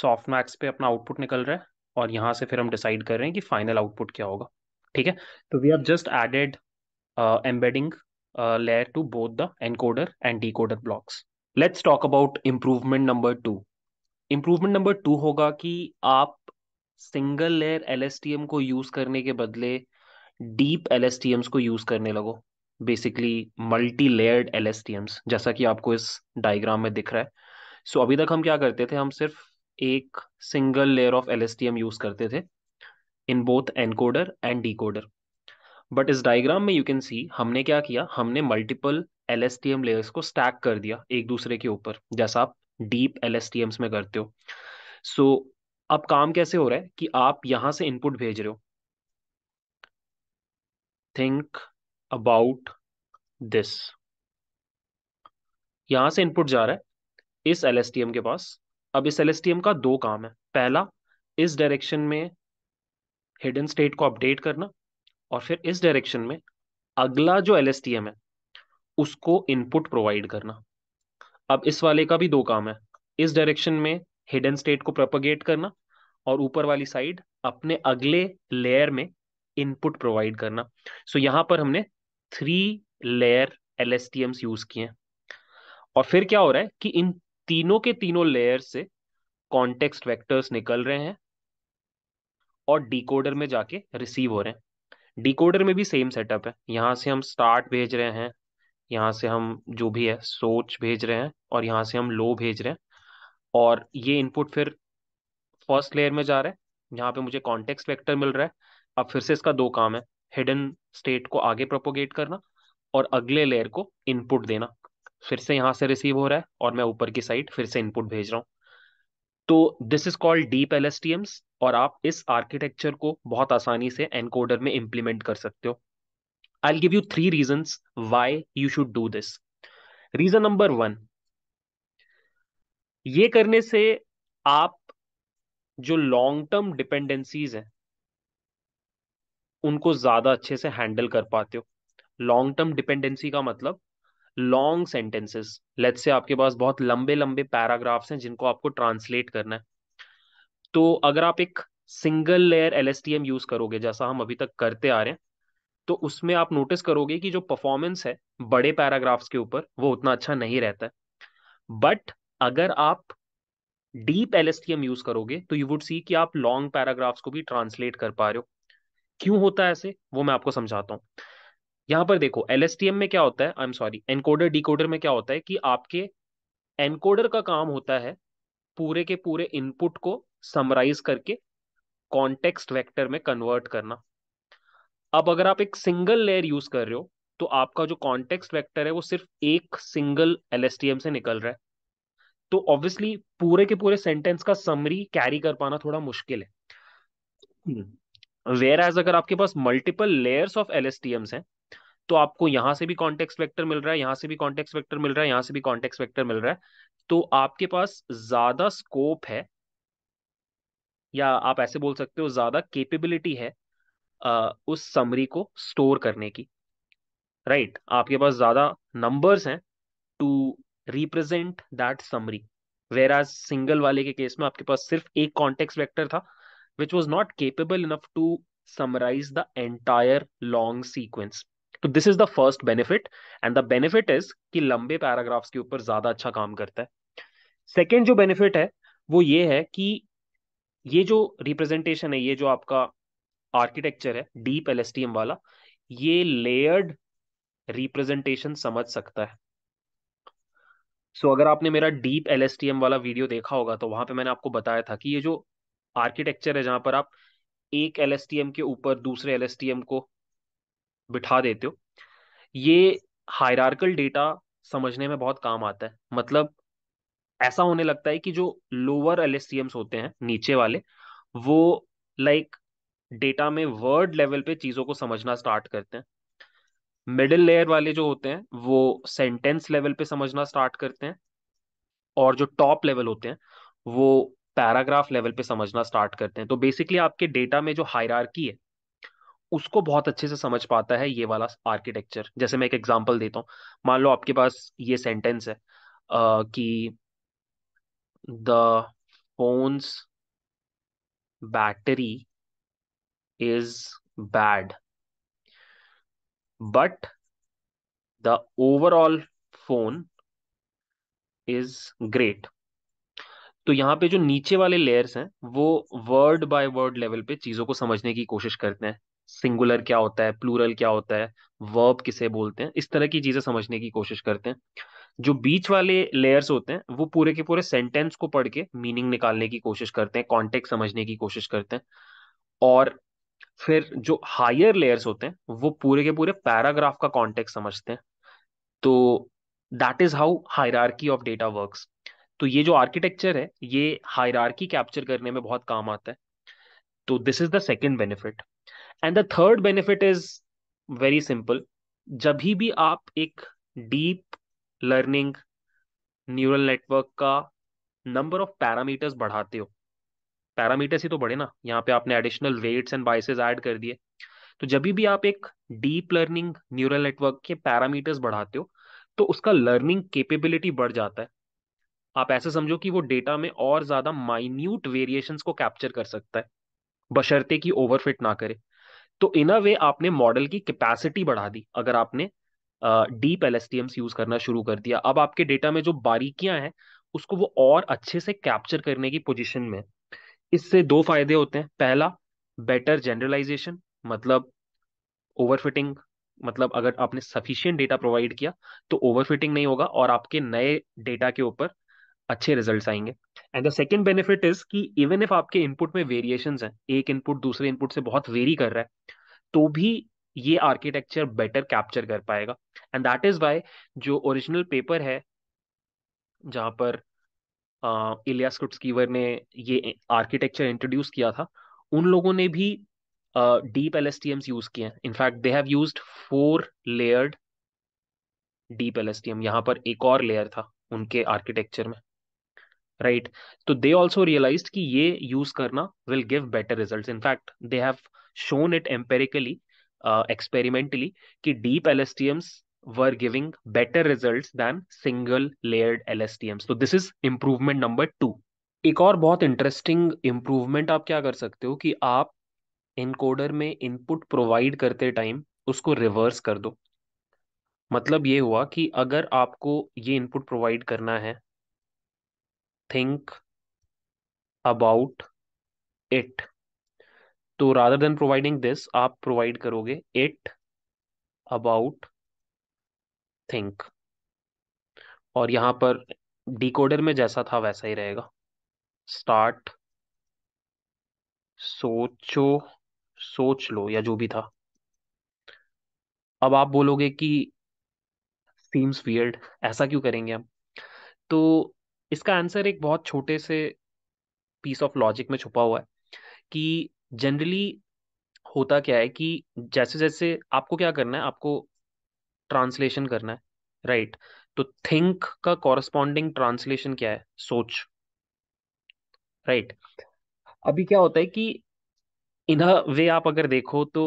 सॉफ्ट मैक्स पे अपना आउटपुट निकल रहा है और यहाँ से फिर हम डिसाइड कर रहे हैं कि फाइनल आउटपुट क्या होगा ठीक है तो we have just added embedding layer to both the encoder and coder blocks let's talk about improvement number two improvement number two होगा कि आप सिंगल लेयर एल को यूज़ करने के बदले डीप एल को यूज़ करने लगो बेसिकली मल्टी लेयर्ड एल जैसा कि आपको इस डायग्राम में दिख रहा है सो so, अभी तक हम क्या करते थे हम सिर्फ एक single layer of L use करते थे in both encoder and decoder but इस डायग्राम में यू कैन सी हमने क्या किया हमने मल्टीपल एल लेयर्स को स्टैक कर दिया एक दूसरे के ऊपर जैसा आप deep L S T Ms में करते हो सो so, अब काम कैसे हो रहा है कि आप यहां से इनपुट भेज रहे हो थिंक अबाउट दिस यहां से इनपुट जा रहा है इस एल के पास अब इस एल का दो काम है पहला इस डायरेक्शन में हिडन स्टेट को अपडेट करना और फिर इस डायरेक्शन में अगला जो एल है उसको इनपुट प्रोवाइड करना अब इस वाले का भी दो काम है इस डायरेक्शन में हिडन स्टेट को प्रोपगेट करना और ऊपर वाली साइड अपने अगले लेयर में इनपुट प्रोवाइड करना सो so, यहां पर हमने थ्री लेयर एल यूज किए हैं और फिर क्या हो रहा है कि इन तीनों के तीनों लेयर से कॉन्टेक्स्ट वेक्टर्स निकल रहे हैं और डिकोडर में जाके रिसीव हो रहे हैं डिकोडर में भी सेम सेटअप है यहाँ से हम स्टार्ट भेज रहे हैं यहाँ से हम जो भी है सोच भेज रहे हैं और यहाँ से हम लो भेज रहे हैं और ये इनपुट फिर फर्स्ट लेयर में जा रहा है यहाँ पे मुझे कॉन्टेक्स्ट वेक्टर मिल रहा है अब फिर से इसका दो काम है हिडन स्टेट को आगे प्रोपोगेट करना और अगले लेयर को इनपुट देना फिर से यहाँ से रिसीव हो रहा है और मैं ऊपर की साइड फिर से इनपुट भेज रहा हूं तो this is called deep L और आप इस आर्किटेक्चर को बहुत आसानी से एनकोडर में इंप्लीमेंट कर सकते हो I give you three reason why you should do this reason number one ये करने से आप जो लॉन्ग टर्म डिपेंडेंसीज हैं उनको ज्यादा अच्छे से हैंडल कर पाते हो लॉन्ग टर्म डिपेंडेंसी का मतलब लॉन्ग सेंटेंसेस लेट्स से आपके पास बहुत लंबे लंबे पैराग्राफ्स हैं जिनको आपको ट्रांसलेट करना है तो अगर आप एक सिंगल लेयर एल यूज करोगे जैसा हम अभी तक करते आ रहे हैं तो उसमें आप नोटिस करोगे कि जो परफॉर्मेंस है बड़े पैराग्राफ्स के ऊपर वो उतना अच्छा नहीं रहता है बट अगर आप डीप एल यूज करोगे तो यू वुड सी कि आप लॉन्ग पैराग्राफ्स को भी ट्रांसलेट कर पा रहे हो क्यों होता है ऐसे वो मैं आपको समझाता हूँ यहाँ पर देखो एलएसटीएम में क्या होता है I am sorry encoder decoder में क्या होता है कि आपके एनकोडर का काम होता है पूरे के पूरे इनपुट को समराइज करके कॉन्टेक्स्ट वेक्टर में कन्वर्ट करना अब अगर आप एक सिंगल लेयर यूज कर रहे हो तो आपका जो कॉन्टेक्स्ट वेक्टर है वो सिर्फ एक सिंगल एलएसटीएम से निकल रहा है तो ऑब्वियसली पूरे के पूरे सेंटेंस का समरी कैरी कर पाना थोड़ा मुश्किल है वेयर हम्म। एज अगर आपके पास multiple layers of L Ms हैं तो आपको यहां से भी कॉन्टेक्स्ट वेक्टर मिल रहा है यहां से भी कॉन्टेक्स्ट वेक्टर मिल रहा है यहां से भी कॉन्टेक्स्ट वेक्टर मिल रहा है तो आपके पास ज़्यादा स्कोप है या आप ऐसे बोल सकते हो ज़्यादा केपेबिलिटी है आ, उस समरी को स्टोर करने की राइट right? आपके पास ज़्यादा नंबर्स हैं to represent that summary whereas single वाले के केस में आपके पास सिर्फ एक कॉन्टेक्स्ट वेक्टर था which was not capable enough to summarize the entire long sequence तो this is the first benefit and the benefit is कि लंबे पैराग्राफ्स के ऊपर ज्यादा अच्छा काम करता है सेकेंड जो बेनिफिट है वो ये है कि ये जो रिप्रेजेंटेशन है ये जो आपका आर्किटेक्चर है डीप एल वाला ये लेयर्ड रिप्रेजेंटेशन समझ सकता है सो so, अगर आपने मेरा डीप एल वाला वीडियो देखा होगा तो वहां पे मैंने आपको बताया था कि ये जो आर्किटेक्चर है जहां पर आप एक एल के ऊपर दूसरे एल को बिठा देते हो ये हायरार्कल डेटा समझने में बहुत काम आता है मतलब ऐसा होने लगता है कि जो लोअर एल होते हैं नीचे वाले वो लाइक डेटा में वर्ड लेवल पे चीज़ों को समझना स्टार्ट करते हैं मिडिल लेयर वाले जो होते हैं वो सेंटेंस लेवल पे समझना स्टार्ट करते हैं और जो टॉप लेवल होते हैं वो पैराग्राफ लेवल पे समझना स्टार्ट करते हैं तो बेसिकली आपके डेटा में जो हायरार्की है उसको बहुत अच्छे से समझ पाता है ये वाला आर्किटेक्चर जैसे मैं एक एग्जाम्पल देता हूँ मान लो आपके पास ये सेंटेंस है आ, कि the phone's battery is bad but the overall phone is great तो यहाँ पे जो नीचे वाले लेयर्स हैं वो वर्ड बाय वर्ड लेवल पे चीज़ों को समझने की कोशिश करते हैं सिंगुलर क्या होता है प्लूरल क्या होता है वर्ब किसे बोलते हैं इस तरह की चीजें समझने की कोशिश करते हैं जो बीच वाले लेयर्स होते हैं वो पूरे के पूरे सेंटेंस को पढ़ के मीनिंग निकालने की कोशिश करते हैं कॉन्टेक्ट समझने की कोशिश करते हैं और फिर जो हायर लेयर्स होते हैं वो पूरे के पूरे पैराग्राफ का कॉन्टेक्ट समझते हैं तो that is how hierarchy of data works तो ये जो आर्किटेक्चर है ये हायरार्की कैप्चर करने में बहुत काम आता है तो this is the second benefit and the third benefit is very simple जब भी आप एक डीप लर्निंग न्यूरल नेटवर्क का नंबर ऑफ पैरामीटर्स बढ़ाते हो पैरामीटर्स ही तो बढ़े ना यहाँ पे आपने additional weights and biases add कर दिए तो जब भी आप एक डीप लर्निंग न्यूरल नेटवर्क के पैरामीटर्स बढ़ाते हो तो उसका लर्निंग केपेबिलिटी बढ़ जाता है आप ऐसे समझो कि वो डेटा में और ज़्यादा माइन्यूट वेरिएशंस को कैप्चर कर सकता है बशर्ते कि ओवरफिट ना करे तो इन अ वे आपने मॉडल की कैपेसिटी बढ़ा दी अगर आपने डीप एल यूज करना शुरू कर दिया अब आपके डेटा में जो बारीकियां हैं उसको वो और अच्छे से कैप्चर करने की पोजिशन में इससे दो फायदे होते हैं पहला बेटर जनरलाइजेशन मतलब ओवरफिटिंग मतलब अगर आपने सफिशियंट डेटा प्रोवाइड किया तो ओवरफिटिंग नहीं होगा और आपके नए डेटा के ऊपर अच्छे रिजल्ट आएंगे and the second benefit is even if इफ आपके इनपुट में वेरिएशन है एक इनपुट दूसरे इनपुट से बहुत वेरी कर रहा है तो भी ये आर्किटेक्चर बेटर कैप्चर कर पाएगा एंड दैट इज वाई जो ओरिजिनल पेपर है जहाँ पर इलिया स्कुटस्कीवर ने ये आर्किटेक्चर इंट्रोड्यूस किया था उन लोगों ने भी deep L S T Ms use किए हैं in fact they have use four layered deep L S T M यहाँ पर एक और लेयर था उनके आर्किटेक्चर में राइट तो दे ऑल्सो रियलाइज कि ये यूज करना will give better result in fact they have shown it empirically experimentally कि deep L were giving better results than single layered LSTMs. So this is improvement number two एक और बहुत interesting improvement आप क्या कर सकते हो कि आप इनकोडर में इनपुट प्रोवाइड करते टाइम उसको रिवर्स कर दो मतलब ये हुआ कि अगर आपको ये इनपुट प्रोवाइड करना है think about it तो rather than providing this आप provide करोगे it about think और यहां पर डिकोडर में जैसा था वैसा ही रहेगा स्टार्ट सोचो सोच लो या जो भी था अब आप बोलोगे कि सीम्स वियर्ड ऐसा क्यों करेंगे हम तो इसका आंसर एक बहुत छोटे से पीस ऑफ लॉजिक में छुपा हुआ है कि जनरली होता क्या है कि जैसे जैसे आपको क्या करना है आपको ट्रांसलेशन करना है राइट right? तो थिंक का कॉरस्पॉन्डिंग ट्रांसलेशन क्या है सोच राइट right? अभी क्या होता है कि इन वे आप अगर देखो तो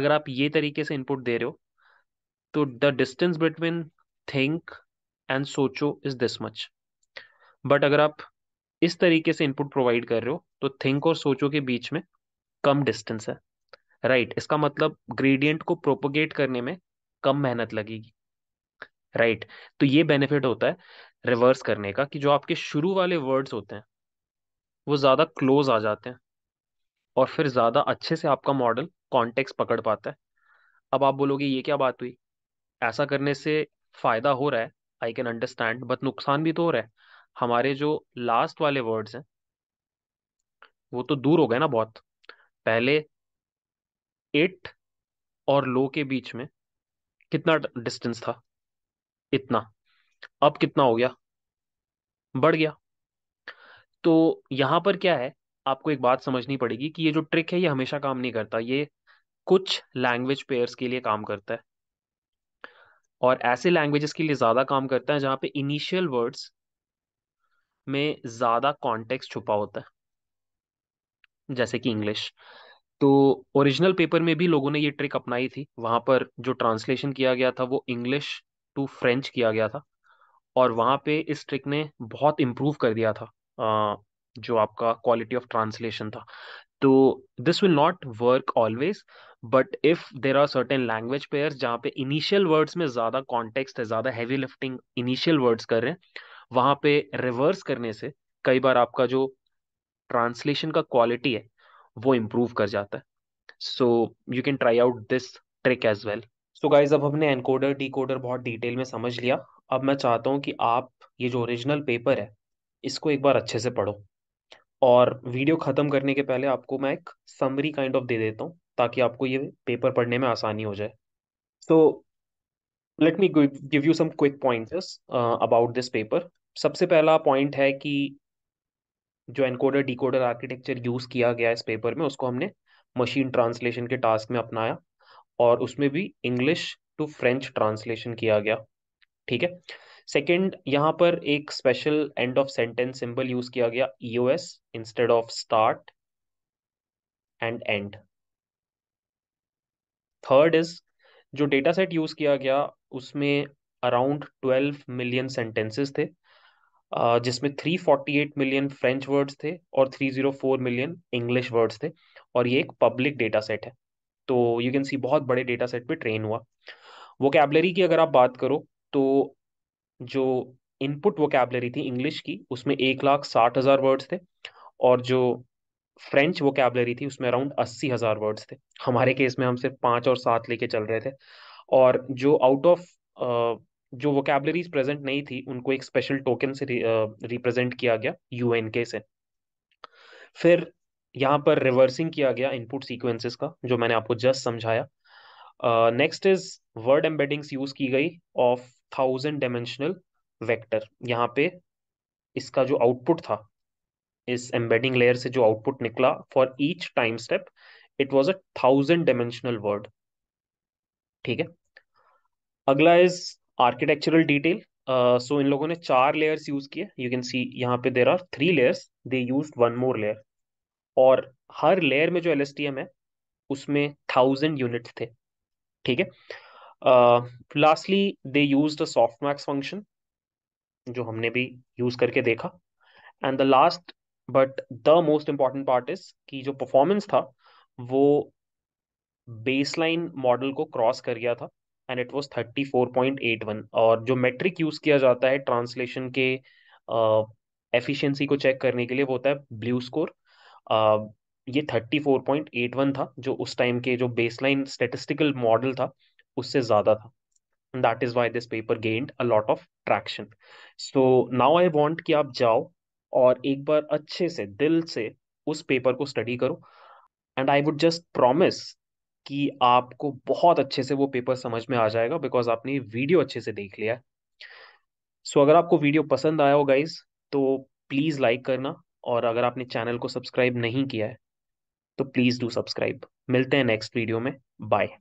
अगर आप ये तरीके से इनपुट दे रहे हो तो the distance between think and सोचो इज दिस मच बट अगर आप इस तरीके से इनपुट प्रोवाइड कर रहे हो तो थिंक और सोचो के बीच में कम डिस्टेंस है राइट right, इसका मतलब ग्रेडियंट को प्रोपोगेट करने में कम मेहनत लगेगी राइट right, तो ये बेनिफिट होता है रिवर्स करने का कि जो आपके शुरू वाले वर्ड्स होते हैं वो ज़्यादा क्लोज आ जाते हैं और फिर ज़्यादा अच्छे से आपका मॉडल कॉन्टेक्स पकड़ पाता है अब आप बोलोगे ये क्या बात हुई ऐसा करने से फ़ायदा हो रहा है आई कैन अंडरस्टैंड बट नुकसान भी तो हो रहा है हमारे जो लास्ट वाले वर्ड्स हैं वो तो दूर हो गए ना बहुत पहले इट और लो के बीच में कितना डिस्टेंस था इतना अब कितना हो गया बढ़ गया तो यहां पर क्या है आपको एक बात समझनी पड़ेगी कि ये जो ट्रिक है ये हमेशा काम नहीं करता ये कुछ लैंग्वेज पेयर्स के लिए काम करता है और ऐसे लैंग्वेजेस के लिए ज़्यादा काम करता है जहां पे इनिशियल वर्ड्स में ज़्यादा कॉन्टेक्स्ट छुपा होता है जैसे कि इंग्लिश तो ओरिजिनल पेपर में भी लोगों ने ये ट्रिक अपनाई थी वहां पर जो ट्रांसलेशन किया गया था वो इंग्लिश टू फ्रेंच किया गया था और वहां पे इस ट्रिक ने बहुत इम्प्रूव कर दिया था जो आपका क्वालिटी ऑफ ट्रांसलेशन था तो this will not work always but if there are certain language pairs जहाँ पे इनिशियल वर्ड्स में ज्यादा कॉन्टेक्स्ट है ज्यादा हैवी लिफ्टिंग इनिशियल वर्ड्स कर रहे हैं वहां पे रिवर्स करने से कई बार आपका जो ट्रांसलेशन का क्वालिटी है वो इम्प्रूव कर जाता है so you can try out this trick as well so guys अब हमने एनकोडर डिकोडर बहुत डिटेल में समझ लिया अब मैं चाहता हूँ कि आप ये जो ओरिजिनल पेपर है इसको एक बार अच्छे से पढ़ो और वीडियो ख़त्म करने के पहले आपको मैं एक समरी काइंड ऑफ दे देता हूँ ताकि आपको ये पेपर पढ़ने में आसानी हो जाए so let me give you some quick points about this paper सबसे पहला पॉइंट है कि जो एनकोडर डिकोडर आर्किटेक्चर यूज़ किया गया इस पेपर में उसको हमने मशीन ट्रांसलेशन के टास्क में अपनाया और उसमें भी इंग्लिश टू फ्रेंच ट्रांसलेशन किया गया ठीक है सेकेंड यहाँ पर एक special end of sentence symbol use किया गया EOS instead of start and and third is जो डेटा सेट यूज किया गया उसमें अराउंड ट्वेल्व मिलियन सेंटेंसेस थे uh, जिसमें three forty eight million French words थे और three zero four million English words थे और ये एक पब्लिक डेटा सेट है तो यू कैन सी बहुत बड़े डेटा सेट पे ट्रेन हुआ वो कैबलरी की अगर आप बात करो तो जो इनपुट वोकेबलरी थी इंग्लिश की उसमें एक लाख साठ हज़ार वर्ड्स थे और जो फ्रेंच वोकेबलरी थी उसमें अराउंड अस्सी हज़ार वर्ड्स थे हमारे केस में हम सिर्फ पाँच और सात लेके चल रहे थे और जो आउट ऑफ जो वोकेबलरीज प्रेजेंट नहीं थी उनको एक स्पेशल टोकन से रिप्रेजेंट किया गया यू के से फिर यहाँ पर रिवर्सिंग किया गया इनपुट सीक्वेंसेस का जो मैंने आपको जस्ट समझाया next is word embeddings use की गई ऑफ थाउजेंड डायमेंशनल वेक्टर यहाँ पे इसका जो आउटपुट था इस एम्बेडिंग लेयर से जो आउटपुट निकला for each time step it was a thousand dimensional word ठीक है अगला इज आर्किटेक्चरल डिटेल सो इन लोगों ने चार लेयर्स यूज किए यू कैन सी यहाँ पे there are three layers they use one more layer और हर लेयर में जो एल है उसमें थाउजेंड यूनिट थे ठीक है uh, lastly they used the softmax function जो हमने भी यूज करके देखा and the last but the most important part is कि जो परफॉर्मेंस था वो बेसलाइन मॉडल को क्रॉस कर गया था एंड इट वाज 34.81 और जो मेट्रिक यूज किया जाता है ट्रांसलेशन के एफिशिएंसी uh, को चेक करने के लिए वो होता है ब्लू स्कोर uh, ये 34.81 था जो उस टाइम के जो बेसलाइन स्टेटिस्टिकल मॉडल था उससे ज़्यादा था that is why this paper gained a lot of traction so now I want कि आप जाओ और एक बार अच्छे से दिल से उस पेपर को स्टडी करो and I would just promise कि आपको बहुत अच्छे से वो पेपर समझ में आ जाएगा बिकॉज आपने वीडियो अच्छे से देख लिया है सो so, अगर आपको वीडियो पसंद आया हो गाइज तो प्लीज़ लाइक करना और अगर आपने चैनल को सब्सक्राइब नहीं किया है तो प्लीज़ डू सब्सक्राइब मिलते हैं नेक्स्ट वीडियो में बाय